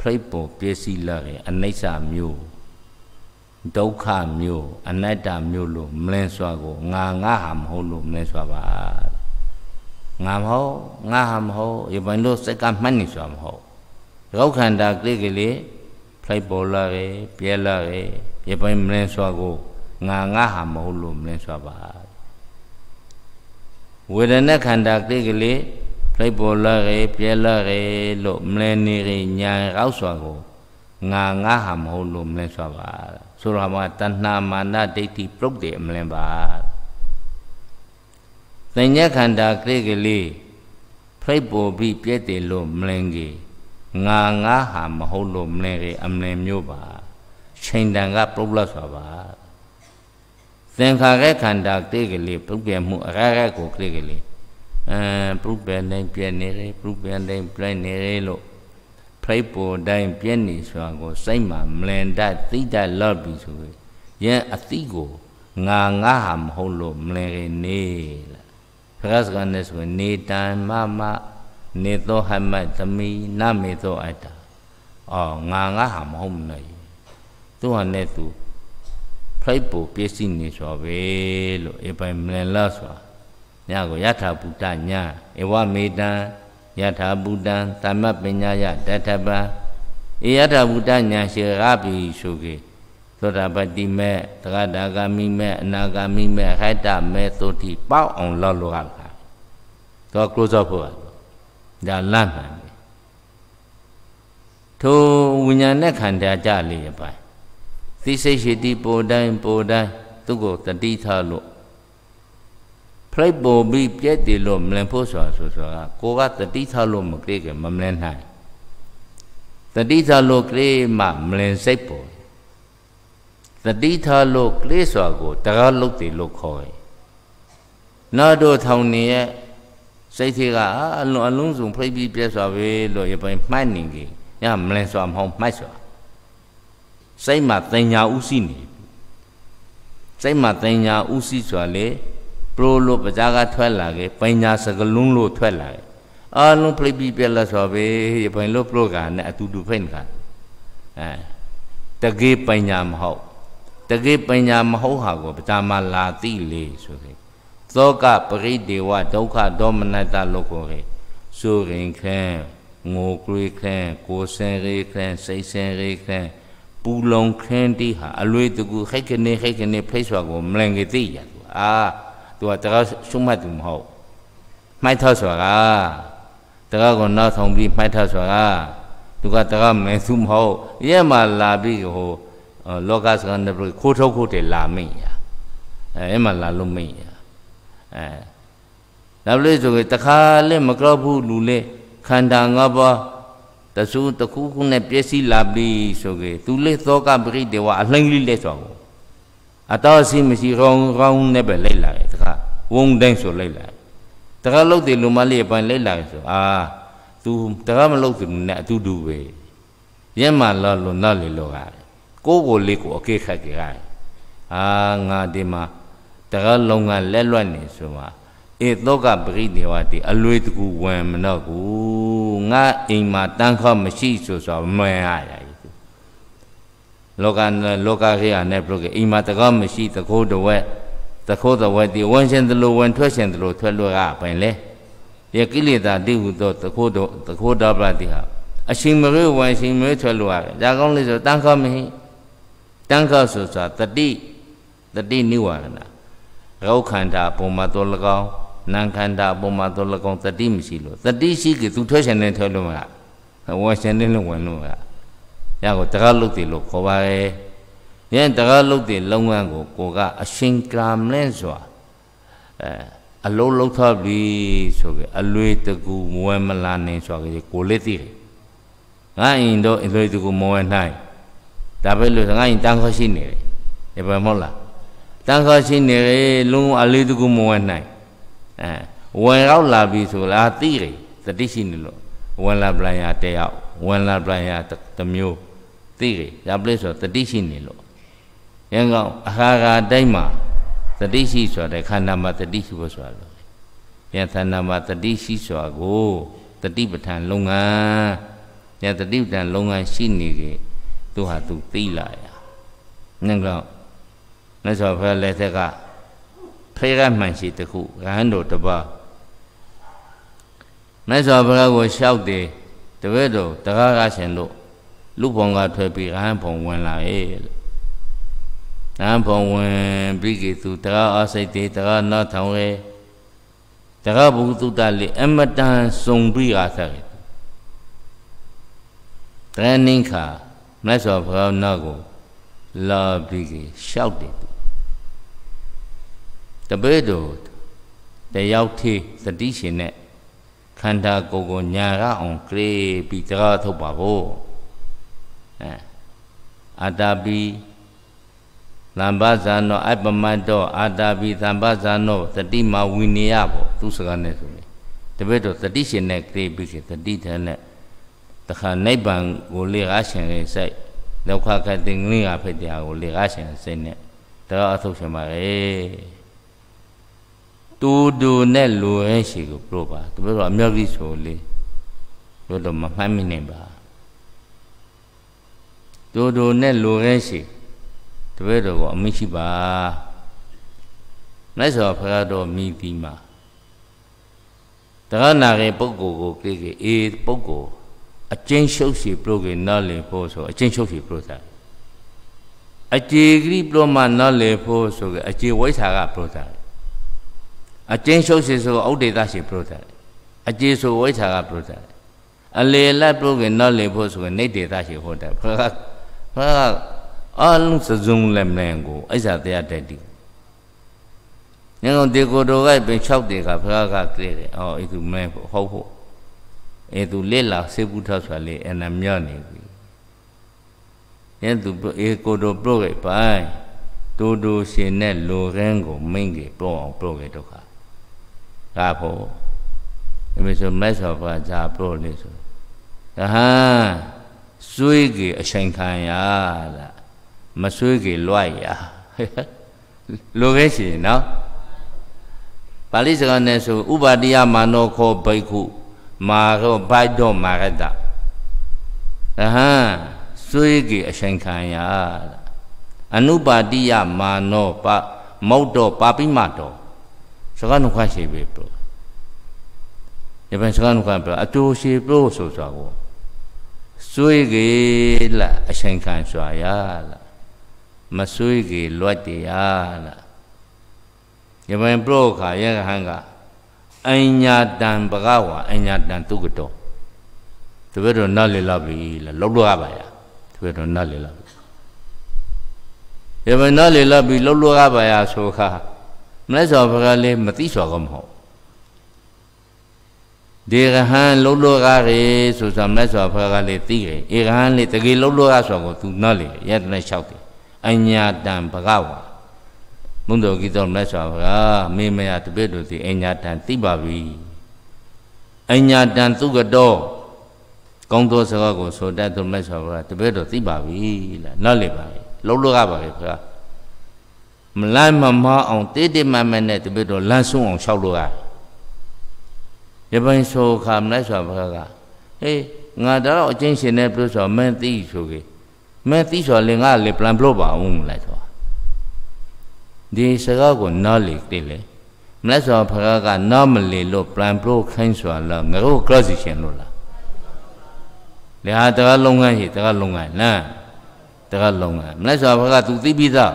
ဖိတ်ပေါ်ပစ္စည်းလာရဲ့အနိစ္စမျိုးဒုက္ခမျိုးအနတ္တမျိုးလို့မလင်းစွာကိုငါငါဟာမဟုတ်လို့မလင်းစွာပါငါမဟုတ်ငါဟာမဟုတ်ရေပိုင်းလို့စက်ကမှတ်နေစွာမဟုတ်ရောက်ခန္ဓာကိလေကလေးဖလိုက်ပေါ်လာပဲပြဲလာပဲရပိုင်းမင်းစွာကိုငါငါဟာမဟုတ်လို့မင်းစွာပါဝေဒနာခန္ဓာကိလေကလေးဖလိုက်ပေါ်လာပဲပြဲလာပဲလို့မင်းနေရင်ညာရောက်စွာကိုငါငါဟာမဟုတ်လို့မင်းစွာပါဆိုတော့မှာတဏှာမာနဒိဋ္ဌိပြုတ်တယ်မလင်းပါသဉ္ဇခန္ဓာကိလေကလေးဖိတ်ပေါ်ပြီးပြည့်တယ်လို့မလင်ကြီးငါငါဟာမဟုတ်လို့မလဲလေအမလဲမျိုးပါချိန်တန်ကပြုတ်လတ်စွာပါသင်္ခါရခန္ဓာတိကလေးပြုတ်ပြမှုအရရကိုတိကလေးအဲပြုတ်ပြနေပြနေလေပြုတ်ပြနေပြနေလေလို့ဖိတ်ပေါ်တိုင်းပြည့်နေစွာကိုစိတ်မှာမလင်တသိတလော့ပြီဆိုရင်ယံအတိကိုငါငါဟာမဟုတ်လို့မလင်နေလားဖရစကနေဆိုနေတန်မမနေသောဟမတ်သမီးနမေသောအတ္တအော်ငါငါဟာမဟုတ်မနဲ့သူဟာနဲ့သူဖိတ်ပိုပစ္စည်းနေဆိုပဲလို့အေပိုင်မလလဆိုညကိုယထာဘူတညာဧဝမေတံယထာဘူတံသမ္မပညာယတထပံဧယထာဘူတညာရှေရပိဆိုကေသောတာပတိမေတဂတာဂမိမေအနာဂမိမေဟိတမေသုတိပေါအောင်လောလောကလာတော့ close up ဖို့ဒါလတ်မှန်ပဲထိုဝိညာဉ်နဲ့ခန္ဓာကြလေပိုင်းသိစိတ်ရှိတိပိုတိုင်းပိုတိုင်းသူကိုတတိထားလို့ဖလိုက်ပေါ်ပြီးပြက်တယ်လို့မလင်ဖို့ဆိုတာဆိုဆိုတာကိုကတတိထားလို့မကြိတ်ကမမလင်နိုင်တတိထားလို့ကြိတ်မှမလင်စိတ်ပေါ်တတိထားလို့ကြိတ်ဆိုတာကိုတကားလုတ်တယ်လို့ခေါ်တယ်နာတို့ထောင်နေရဲ့စိတ်သေးကအလွန်အလုံးစုံဖိတ်ပြီးပြက်စွာပဲလို့ရပိုင်မှတ်နေကြီးညမလင်စွာမဟုတ်မှတ်စွာစိတ်မှာတင်ညာဥသိနေစိတ်မှာတင်ညာဥသိစွာလေပရိုလို့ပဇာကထွက်လာခဲ့ပညာစကလုံးလို့ထွက်လာခဲ့အလုံးဖိတ်ပြီးပြက်လက်စွာပဲရပိုင်လို့ပရိုကနဲ့အတူတူဖိတ်နေတာအဲတကေးပညာမဟုတ်တကေးပညာမဟုတ်ဟာကိုပဇာမလာတိလေဆိုတဲ့သောကပရိဒေဝဒုက္ခဒေါမနတလို့ခေါ်တယ်ဆိုရင်ခဲငိုကြွေးခဲကိုစင်ရေခဲစိတ်စင်ရေခဲပူလုံခင်းတိဟာအလွေတကူခိုက်ကနေခိုက်ကနေဖိတ်စွာကိုမလန်ကြီးသိရသူအာသူကတကားရှုမှတ်သူမဟုတ်မှိုက်ထောက်စွာကတကားကိုနောက်ဆောင်ပြီးမှိုက်ထောက်စွာကသူကတကားမဲသူမဟုတ်ရဲ့မှာလာပြီးဟိုလောကစကန်တဲ့ခိုးထုတ်ခိုးတယ်လာမင်းရအဲမှာလာလို့မင်းရအဲနောက်လို့ဆိုရင်တခါလဲမကြောက်ဘူးလူလဲခန္ဓာငါးပါးတဆူတခုခုနဲ့ပြည့်စည်လာပြီဆိုကြသူလဲသောကပရိဒေဝအလှိမ့်လေးလဲဆိုတော့အတော်စီမရှိရောင်းရောင်းနဲ့ပဲလိုက်လာတယ်တခါဝုံတိုင်းဆိုလိုက်လာတခါလုတ်တယ်လူမလေးပိုင်းလိုက်လာဆိုအာ तू တခါမလုတ်သူနဲ့အတူတူပဲမျက်မှလောလွန်တော့လေလောရတယ်ကိုယ်ကိုလေးကိုအကိခတ်ကြရတယ်အာငါဒီမှာတကလုံးကလက်လွတ်နေဆိုမှာဧသောကပရိဒေဝတိအလွေတကူဝင်မတော့ဘူးငါအိမ်မှာတန်ခေါမရှိဆိုဆိုမှန်ရရလောကလောကခေယနဲ့ပြုတ်အိမ်မှာတကောမရှိတကိုးတဝက်တကိုးတဝက်ဒီဝန်ရှင်သလိုဝန်ထွက်ရှင်သလိုထွက်လွတ်ရပိုင်လေယကိလေသာတိဟုသောတကိုးတော်တကိုးတော်ပါတိဟာအရှင်မရွေဝန်ရှင်မရွေထွက်လွတ်ရတယ်ဒါကောင်းလေဆိုတန်ခေါမရှိတန်ခေါဆိုဆိုတတိတတိနိဝရဏရုပ်ခန္ဓာပုံမှာသော၎င်းနာမ်ခန္ဓာပုံမှာသော၎င်းတတိမရှိလို့တတိရှိကသူထွက်ရှင်နေထွက်လို့မလားဝါရှင်နေလို့ဝင်လို့မလားညကိုတကားလုတ်တယ်လို့ခေါ်ပါရဲ့ညတကားလုတ်တယ်လုပ်ငန်းကို ကိုကအရှင်ကရာမလဲဆိုတာအဲအလုံးလုံးထားပြီဆိုကြအလွေတကူမဝဲမလာနိုင်ဆိုကြကိုလေးသိတယ်ငါအိမ်တော့အလွေတကူမဝဲနိုင်ဒါပဲလို့ငါအိမ်တန်းခေါ်ရှိနေတယ်ဒီပဲမဟုတ်လားတန်ခါရှိနေလေလုံးအလေးတကူမဝင်နိုင်အဲဝင်ရောက်လာပြီဆိုလားသိတယ်တတိရှိနေလို့ဝင်လာပလန်ရတယောက်ဝင်လာပလန်ရတမျိုးသိတယ်ဒါပလေးဆိုတတိရှိနေလို့ရန်ကောင်အခါခါတိုင်းမှာတတိရှိဆိုတဲ့ခန္ဓာမှာတတိရှိဖို့ဆိုတာလို့ယသနာမှာတတိရှိစွာကိုတတိပဋ္ဌာန်လုပ်ငန်းညတတိပဋ္ဌာန်လုပ်ငန်းရှိနေကြသူဟာသူသိလာရငါကတော့မြတ်စွာဘုရားလက်ထက်ကဖေရမှန်ရှိတခုရဟန်းတော်တပါးမြတ်စွာဘုရားကိုလျှောက်တယ်တပည့်တော်တရားကားရှင်တို့လူဘုံကထွက်ပြီးရဟန်းဘုံဝင်လာရဲ့ရဟန်းဘုံဝင်ပြီးကေသူတရားအစိတ်တေတရားနာထောင်ရဲ့တရားဘုသူတလေးအမတန်စုံပြီးအားသာတယ်တရဏိခါမြတ်စွာဘုရားနောက်ကိုလာပြီးလျှောက်တယ်တပည့်တော်တယောက်သေးသတိရှင်နဲ့ခန္ဓာကိုယ်ကိုညာရအောင်ကြည်ပြီးတရားထုတ်ပါဖို့အဲအာတာပိလမ္ပါဇာနောအပမတ်တော်အာတာပိသံပါဇာနောသတိမာဝိနည်းပေါ့သူစကားနဲ့ဆိုရင်တပည့်တော်သတိရှင်နဲ့ကြည်ပြီးသတိထနဲ့တခါနိဗ္ဗာန်ကို လေ့အားရှင်ရဲ့စိတ်လောက်ခခတဲ့ငင်းရဖက်တရားကိုလေ့အားရှင်စိတ်နဲ့တရားအထုတ်ရှင်ပါလေတူတူနဲ့လူဝဲရှိကိုပြောပါသူပြောတော့အမြောက်ကြီးဆိုလေတို့တော့မမှတ်မိနေပါတူတူနဲ့လူဝဲရှိတပည့်တော်ကအမရှိပါမြတ်စွာဘုရားတော်မိပြီးမှာတရားနာရဲ့ပုဂ္ဂိုလ်ကိုကြည့်ကြည့်အေးပုဂ္ဂိုလ်အကျဉ်းရှုပ်စီပြုတ်ကြနားလည်ဖို့ဆိုအကျဉ်းရှုပ်စီပြုတ်တာအကျေဂရိပြုတ်မှနားလည်ဖို့ဆိုကြအကျေဝိဆာကပြုတ်တာအကျဉ်းရှုပ်စီဆိုဥဒေသရှိပရုဒ္ဒအကျေဆိုဝိချာကပရုဒ္ဒအလေလက်ပြုကေနော်လေဖို့ဆိုကေနေဒေသရှိဟုတ်တယ်ဘုရားဘုရားအလုံးစဇုံလည်းမင်းကိုအိဇာတရားတက်တီညောင်တေကိုတော်ကပြင်6တေကဘုရားကကြည့်တယ်အော်အေသူမင်းဟုတ်ဟုတ်အေသူလေလာစေပုထဆိုလေအနမြနေပြီညသူအေကိုတော်ပြုတ်ခဲ့ပိုင်းတူတူရှင်နဲ့လိုရင်းကိုမင်းကြီးပြောအောင်ပြုတ်ခဲ့ဒုက္ခ kapo imiso meso pa ja pro ni so aha sui ge a chain kan ya la ma sui ge lwa ya lo ge shin no ပါဠိစကားနဲ့ဆိုဥပါတိယမာနောခောဘိက္ခုမာရောဘိုက်တော့မာရတသဟံစွေကေအရှင်ခံရအနုပါတိယမာနောပမௌတ်တော့ပါပိမတော်시간과제비프로이번시간과프로아토시프로소소하고수익이라아생칸수아야라마수익이로디야라이번프로가예한가아 ඤ 야단바가와아 ඤ 야단두고도그베로날리라비로로가봐야그베로날리라비ယမနာလေလပီလှုပ်လှုပ်ရပါရဆိုခါမလဲဆိုဘုရားလည်းမသိစွာကောမဟုတ်ဒေရဟံလုံးလောကရေဆိုဆိုမလဲဆိုဘုရားလည်းသိတယ်ဧရဟံလည်းတကယ်လုံးလောကဆိုကိုသူနားလေယတနာ6တယ်အညာတံဘဂဝါမုန်တော်ကြီးတော်မလဲဆိုဘုရားမေမယတပည့်တို့ဒီအညာတံသိပါပြီအညာတံသူကတော်ကောင်းသောစကားကိုဆိုတတ်သူမလဲဆိုဘုရားတပည့်တို့သိပါပြီလားနားလေပါလေလုံးလောကပါလေဘုရားမလိုက်မမအောင်တိတိမမနဲ့တပိတော့လမ်းဆုံးအောင်လျှောက်လို့ရရပိုင်းဆိုခါမလိုက်ဆိုဘခါကဟေးငါတော့အချင်းရှင်နဲ့ပြောဆိုမင်းသိဆိုကေမင်းသိဆိုလင်ငါလေပလန်ဘလို့ပါဦးမလိုက်ဆိုဒီစကားကိုနားလေတိလေမလိုက်ဆိုဘခါကနားမလေလို့ပလန်ဘလို့ခိုင်းဆိုလာငါတို့ cross ရှင်လို့လားလေဟာတကားလုံးငန်းရှိတကားလုံးငန်းလမ်းတကားလုံးငန်းမလိုက်ဆိုဘခါ तू သိပြီးသား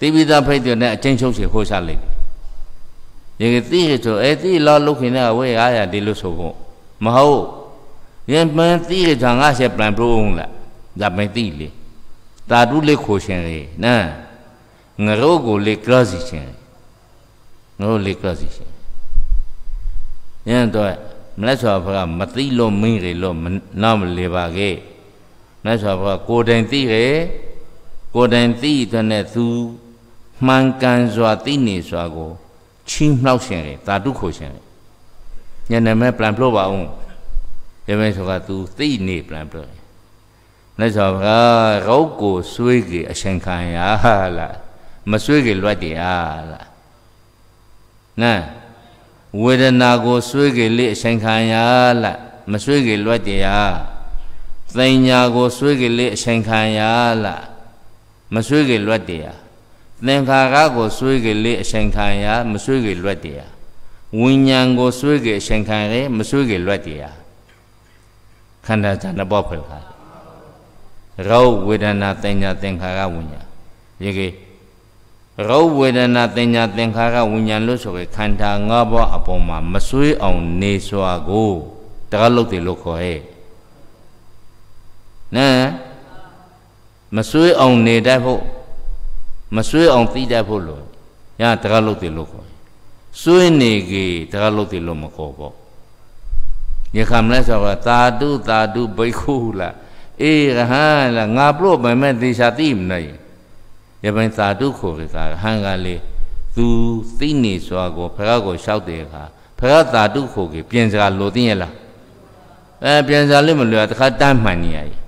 သိပြီးသားဖိတ်တယ်နဲ့အချင်းချုပ်စီဟိုးစားလိုက်ဒီကသိရဆိုအဲသိလောလုခင်တဲ့ဝဲအားရဒီလိုဆိုဖို့မဟုတ်ရင်ပန်းသိရကြောင့်ငါဆက်ပလန်ပရိုးအောင်လားဒါမသိလေတာတုလေးခိုရှင်လေနာငရိုးကိုလေကရစီရှင်ငရိုးလေကရစီရှင်ညံတော့မလက်စွာဘုရားမသိလို့မင်းလေလို့နားမလေပါခဲ့မလက်စွာဘုရားကိုယ်တိုင်သိတယ်ကိုယ်တိုင်သိတဲ့သူမှန်ကန်စွာသိနေစွာကိုချင်းနှောက်ရှင်တယ်ဓာတုခိုရှင်တယ်ညနေမဲ့ plan ပြလို့ပါအောင်ရမဲဆိုက तू သိနေ plan ပြလို့လက်ဆိုကရုပ်ကိုဆွေးကြီးအရှင်ခံရလားမဆွေးကြီးလွတ်တရားလားနာဝေဒနာကိုဆွေးကြီးလေးအရှင်ခံရလားမဆွေးကြီးလွတ်တရားသိညာကိုဆွေးကြီးလေးအရှင်ခံရလားမဆွေးကြီးလွတ်တရားသင်္ခါရကိုဆွေးကြလေအရှင်ခံရမဆွေးကြလွတ်တရားဝိညာဉ်ကိုဆွေးကြအရှင်ခံရမဆွေးကြလွတ်တရားခန္ဓာဇာနဘောဖွဲ့ခါရောဝေဒနာတင်ညာသင်္ခါရဝိညာဉ်ယေကေရောဝေဒနာတင်ညာသင်္ခါရဝိညာဉ်လို့ဆိုကြခန္ဓာ၅ပါးအပေါ်မှာမဆွေးအောင်နေစွာကိုတကားလုတ်တယ်လို့ခေါ်ဟဲ့နဲမဆွေးအောင်နေတတ်ဖို့မဆွေးအောင်သိတတ်ဖို့လို့ရတကားလုတ်တယ်လို့ခေါ်ဆွေးနေကြီးတကားလုတ်တယ်လို့မခေါ်ပေါ့ယခမလဲဆိုတာသာတုသာတုဘိက္ခုလားအေးရဟန်းလားငါပြုတ်ပဲမဲ့သေချာသိမနိုင်ယပင်သာတုခေါ်ကြတာဟန်ကလေးသူသိနေစွာကိုဖခါကိုလျှောက်တယ်ခါဖခါသာတုခေါ်ကြပြင်စကားလိုသိရလားအဲပြင်စကားလေးမလွယ်တခါတမ်းမှန်နေရည်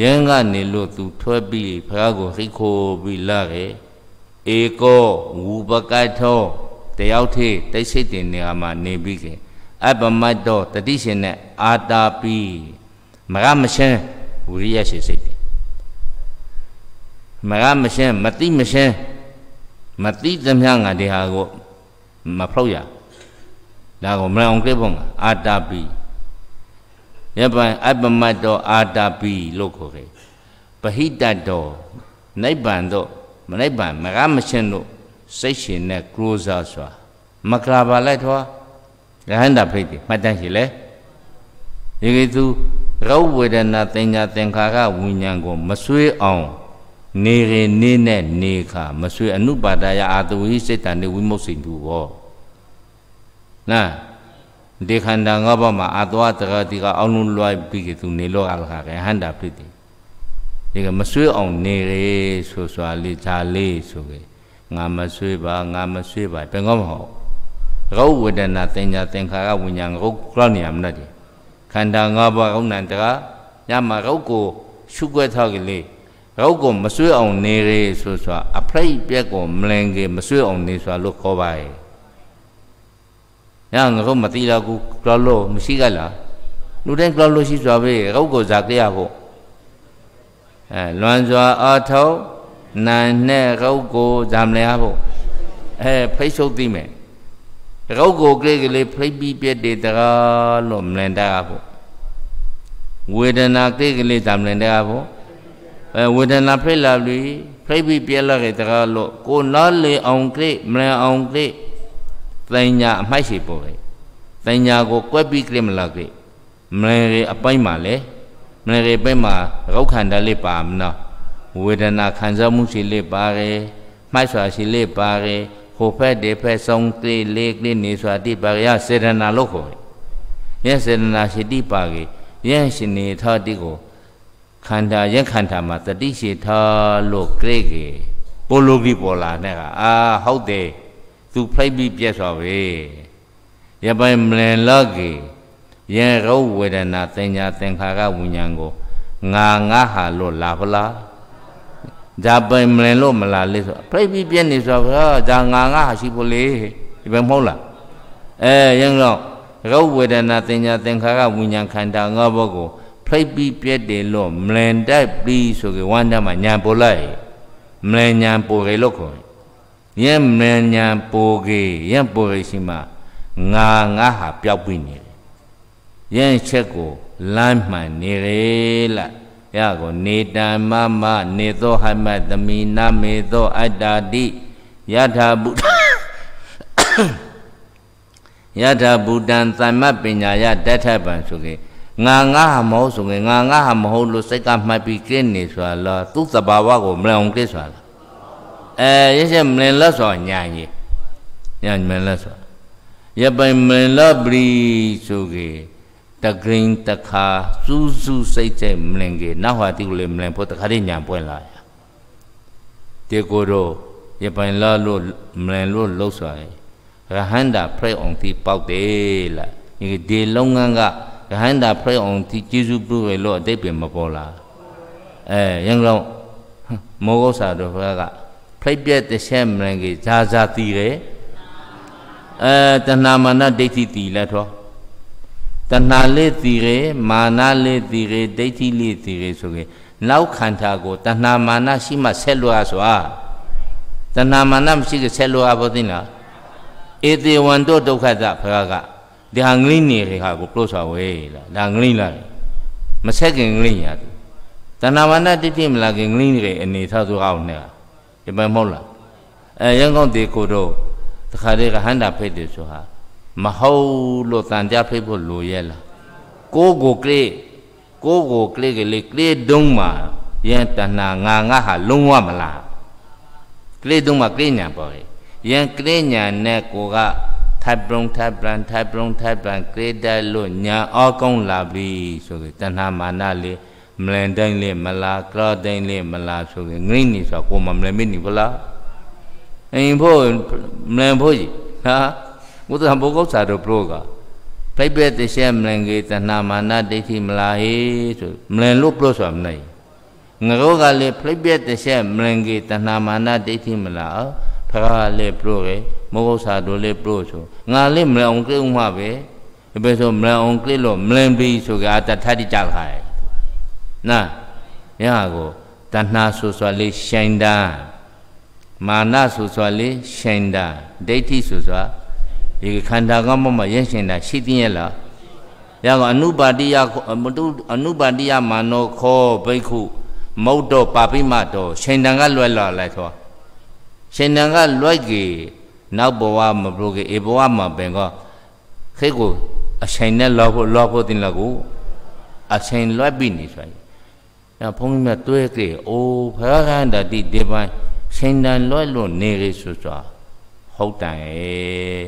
ယင်းကနေလို့သူထွက်ပြီးဘုရားကိုဟိခိုပြီးလာခဲ့ဧကောဝူပကထောတယောက်သေးတိတ်ဆိတ်တင်နေရာမှာနေပြီးခဲ့အပမတ်တော်တတိရှင်နဲ့အာတာပိမရမရှင်းဝိရိယရှိစိတ်တယ်မရမရှင်းမတိမရှင်းမတိသမျှငါဒီဟာကိုမဖောက်ရဒါကိုမရအောင်ကြိဖို့မှာအာတာပိယပံအပမတ်တော်အာတာပိလို့ခေါ်တယ်ပဟိတတော်နိဗ္ဗာန်တော့မနိဗ္ဗာန်မကမရှင်တို့စိတ်ရှင်နဲ့ကရိုးစားစွာမကလာပါလိုက်ထွားရဟန္တာဖိတ်တယ်မှတ်တမ်းရှိလေဒီကိသူရောဝေဒနာတင်ညာသင်္ခါရဝိညာဉ်ကိုမဆွေးအောင်နေရင်နေနဲ့နေခါမဆွေးအနုပါဒယအာတဝိစိတ်တန်နေဝိမုတ်စိန်သူဘောနာဒီခန္ဓာငါးပါးမှာအသွာတကတိကအောင်လုံးလွှဲပြီးကသူနေလောကလခကဟန္တာဖြစ်တယ်ဒီကမဆွေးအောင်နေလေဆိုစွာလေးဂျာလေးဆိုကေငါမဆွေးပါငါမဆွေးပါဘယ်ကောမဟုတ်ရုပ်ဝေဒနာသင်ညာသင်္ခါရဝိညာဉ်ရုပ်ကလောက်နေရမလားဒီခန္ဓာငါးပါးကုဏ္ဏတကညမှာရုပ်ကိုရှုွက်ထားကလေးရုပ်ကိုမဆွေးအောင်နေလေဆိုစွာအဖိတ်ပြက်ကိုမလင်ကေမဆွေးအောင်နေစွာလို့ခေါ်ပါရဲ့ညာငါတို့မသိတော့ကူကလောလို့မရှိကလားလူတိုင်းကလောလို့ရှိစွာပဲရုပ်ကိုဇာကြရဖို့အဲလွန်စွာအာထောက်နာနဲ့ရုပ်ကိုဇာမလဲဖို့အဲဖိတ်ချုပ်သိမယ်ရုပ်ကိုကြိတ်ကလေးဖိတ်ပြီးပြက်တယ်တကားလို့မလန်တာဖို့ဝေဒနာကြိတ်ကလေးဇာမလန်တာဖို့အဲဝေဒနာဖိတ်လာပြီဖိတ်ပြီးပြက်လာတယ်တကားလို့ကိုနားလေအောင်ကြိတ်မလန်အောင်ကြိတ်သိညာအမိုက်ရှိပေါ်ပဲသိညာကိုကွက်ပြီးကြိမလာကြိမလရေအပိုင်းမှာလေမလရေပိုင်းမှာရုပ်ခန္ဓာလေးပါမနော်ဝေဒနာခံစားမှုရှိလေးပါတယ်မှိုက်စွာရှိလေးပါတယ်ဟိုဖက်ဒီဖက်ဆုံးသေးလေးကလေးနေစွာတိပါရစေတနာလို့ခေါ်ရဲစေတနာရှိတိပါကေရဲရှင်နေထတိကိုခန္ဓာယက်ခန္ဓာမှာတတိရှိထလို့ကြိကေပိုလိုကြီးပေါ်လာတဲ့ကအာဟုတ်တယ်သူဖိတ်ပြီးပြက်သွားပြီယပိုင်မလင်လောကီယေရုဝေဒနာသင်ညာသင်္ခါရဝิญဉဏ်ကိုငါငါဟာလို့လာပလားဒါပိုင်မလင်လို့မလာလေဆိုဖိတ်ပြီးပြက်နေဆိုတော့ဒါငါငါဟာရှိဖို့လေဒီပဲမဟုတ်လားအဲရင်တော့ရုပ်ဝေဒနာသင်ညာသင်္ခါရဝิญဉဏ်ခန္ဓာငါဘောကိုဖိတ်ပြီးပြက်တယ်လို့မလင်တိုက်ပြီးဆိုကြဝမ်းတမ်းမှာညာပို့လိုက်မလင်ညာပို့ကြလို့ခေါ်ယက်မညာပိုကေယက်ပိုကေရှိမှငါငါဟာပျောက်ပြီးနေတယ်ယက်ချက်ကိုလမ်းမှန်နေလေလားရကိုနေတံမမနေသောဟမတမီနာမေသောအတ္တာတိယထာဘုဒ္ဓယထာဘုဒ္ဓံသမပညာယတထပံဆိုကေငါငါဟာမဟုတ်ဆိုကေငါငါဟာမဟုတ်လို့စိတ်ကမှတ်ပြီးကျင့်နေဆိုလားသူ့သဘာဝကိုမလံအောင်ကျင့်ဆိုလား Yeshe mlenla so nyanyi Nyanyi mlenla so Yapai mlenla bri suge Takrin takha Su su sai chai mlenge Nahwa ti ule mlen po takhari nyan puen la ya Te koro Yapai la lo mlen lo lo so Rahanda pray on ti pao te la Yeke de longan ga Rahanda pray on ti jizu bru we lo Adepe ma po la Eh, yang long Mogo sa do fra ga ဖိတ်ပြက်တရှဲမရင်ကြီးဇာဇာတီတယ်အဲတဏမာနဒိဋ္ဌိတီလဲတော့တဏလေးတီရေမာနလေးတီရေဒိဋ္ဌိလေးတီရေဆိုရင်နောက်ခန္ဓာကိုတဏမာနရှိမှဆက်လွှားစွာတဏမာနမရှိကဆက်လွှားဖို့သိလားဧတေဝံတောဒုက္ခသဖရာကဒါငလိနေရေဟာကိုပြုစွာဝဲလားဒါငလိလားမဆက်ခင်ငလိညာသူတဏမာနတိတိမလာခင်ငလိနေရေအနေထားသူဟောင်းနဲ့ဒီမှာမဟုတ်လားအဲရန်ကုန်တေကိုတော့တခါတည်းကဟန္တာဖိတ်တယ်ဆိုဟာမဟုတ်လို့တန်ကြဖိတ်ဖို့လိုရဲ့လားကိုကိုကလေးကိုကိုကလေးကလေးကလေးတုံးမှာယန်တဏငါငါဟာ လုံးဝမလားကလေးတုံးမှာကလေးညာပေါ်ရန်ကလေးညာနဲ့ကိုကထပ်ပြုံထပ်ပြန်ထပ်ပြုံထပ်ပြန်ကလေးတက်လို့ညာအောကောင်းလာပြီဆိုပြီးတဏမာနလေးမလန်တိုင်းလေမလားကရာတိုင်းလေမလားဆိုရင်ငိမ့်နေဆိုကိုမမလန်မနေဘလားအင်းဖို့မလန်ဖို့ကြီးဟာဘုဒ္ဓဘောကောစာတို့ဘလောကပြိပက်တရှဲမလန်ကေတဏမာနဒိဋ္ဌိမလားဟေဆိုမလန်လို့ဘလို့ဆိုတာမနိုင်ငရောကလေပြိပက်တရှဲမလန်ကေတဏမာနဒိဋ္ဌိမလားဖရာလေဘလို့ကေမောကောစာတို့လေဘလို့ဆိုငါလေမလန်အောင်ကြုံမှာပဲဘယ်ဆိုမလန်အောင်ကြလို့မလန်ပြီဆိုကြတထတိကြခိုင်နာမြတ်ကိုတဏှာဆိုဆိုလေးရှိုင်းတာမာနဆိုဆိုလေးရှိုင်းတာဒိဋ္ဌိဆိုဆိုဒီခန္ဓာကမမရဲ့ရှိုင်းတာရှိသိရဲ့လားရကောအနုပါတိယမတုအနုပါတိယမာနောခောဘိက္ခုမௌတ္တပါပိမတောရှင်တန်ကလွယ်လာလိုက်သောရှင်တန်ကလွယ်ကြီးနောက်ဘဝမပြုကြီးအေဘဝမှာပင်ကခေကိုအချိန်နဲ့လောဖို့လောဖို့တင်လောက်ကိုအချိန်လွယ်ပြီနေဆိုရင်ဒါဘုန်းကြီးမတွေ့ကြအိုးဖရာခန္ဓာတိဒီပိုင်းစိန်တန်လွဲ့လွန်နေလေဆိုစွာဟုတ်တန်ရဲ့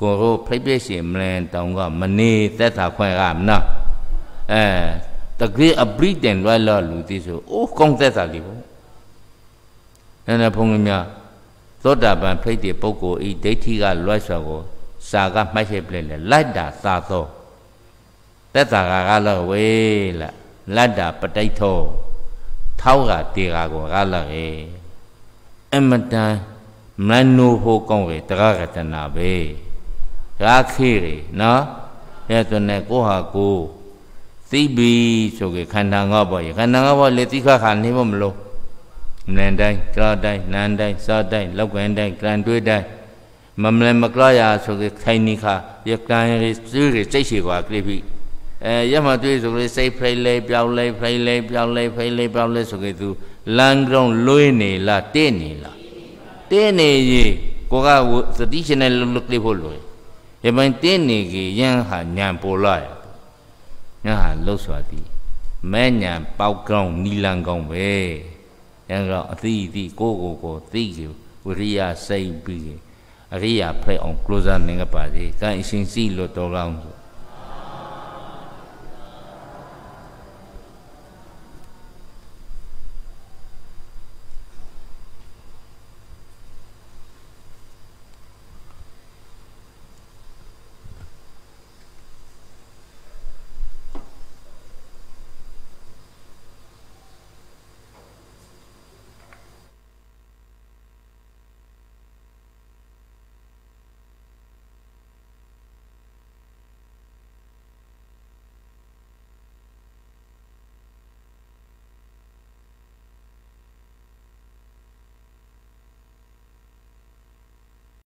ကိုရိုဖိတ်ပြည့်ရှင်မလန်တောင်ကမနေသက်သာခွင့်ကမနာအဲတကြီးအပရိတန်လွဲ့လွန်လူသိဆိုအိုးကောင်းသက်သာလေဘုန်းနဲ့နဲ့ဘုန်းကြီးများသောတာပန်ဖိတ်တဲ့ပုဂ္ဂိုလ်ဤဒိဋ္ဌိကလွတ်ဆော်ကိုစာကမှတ်ရပြလဲလိုက်တာသာသောတက်တာကကလည်းဝေးလားလတ္တာပဋိထောထောက်ကတေကာကိုရလာရေအမတန်မန်နိုဟောကောင်းရေတရရတနာပဲရာခေရေနော်ရဲ့သူနဲ့ကိုဟာကိုသိပြီဆိုကေခန္ဓာငါးပါးရေခန္ဓာငါးပါးလေသိခခါနေမမလို့နန်တိုင်းကလာတိုင်းနန်တိုင်းစားတိုင်းလောက်ကန်တိုင်းကလန်တွေးတိုင်းမမလဲမကလာရဆိုကေခိုင်နိခါယကန်ရေစွေရေစိတ်ရှိကွာကြိပြီအဲရက်မတွေ့ဆိုကလေးစိတ်ဖိလဲပြောင်းလဲဖိလဲပြောင်းလဲဖိလဲပြောင်းလဲဆိုကသူလမ်းကုန်းလွေးနေလားတင့်နေလားတင့်နေရေကိုကသတိရှင်နဲ့လုတ်လေးဖို့လွယ်ရပိုင်းတင့်နေကြီးရန်ဟာညံပေါ်လာရညဟာလှုပ်စွာသည်မဲညံပေါက်ကောင်းနီလန်ကောင်းပဲရန်တော့အသီးသီးကိုကိုကိုသိကြီးဝရိယစိတ်ပြီးအရိယာဖဲ့အောင် closer နေကပါစေကံအရှင်စီလို့တော်ကောင်းဆို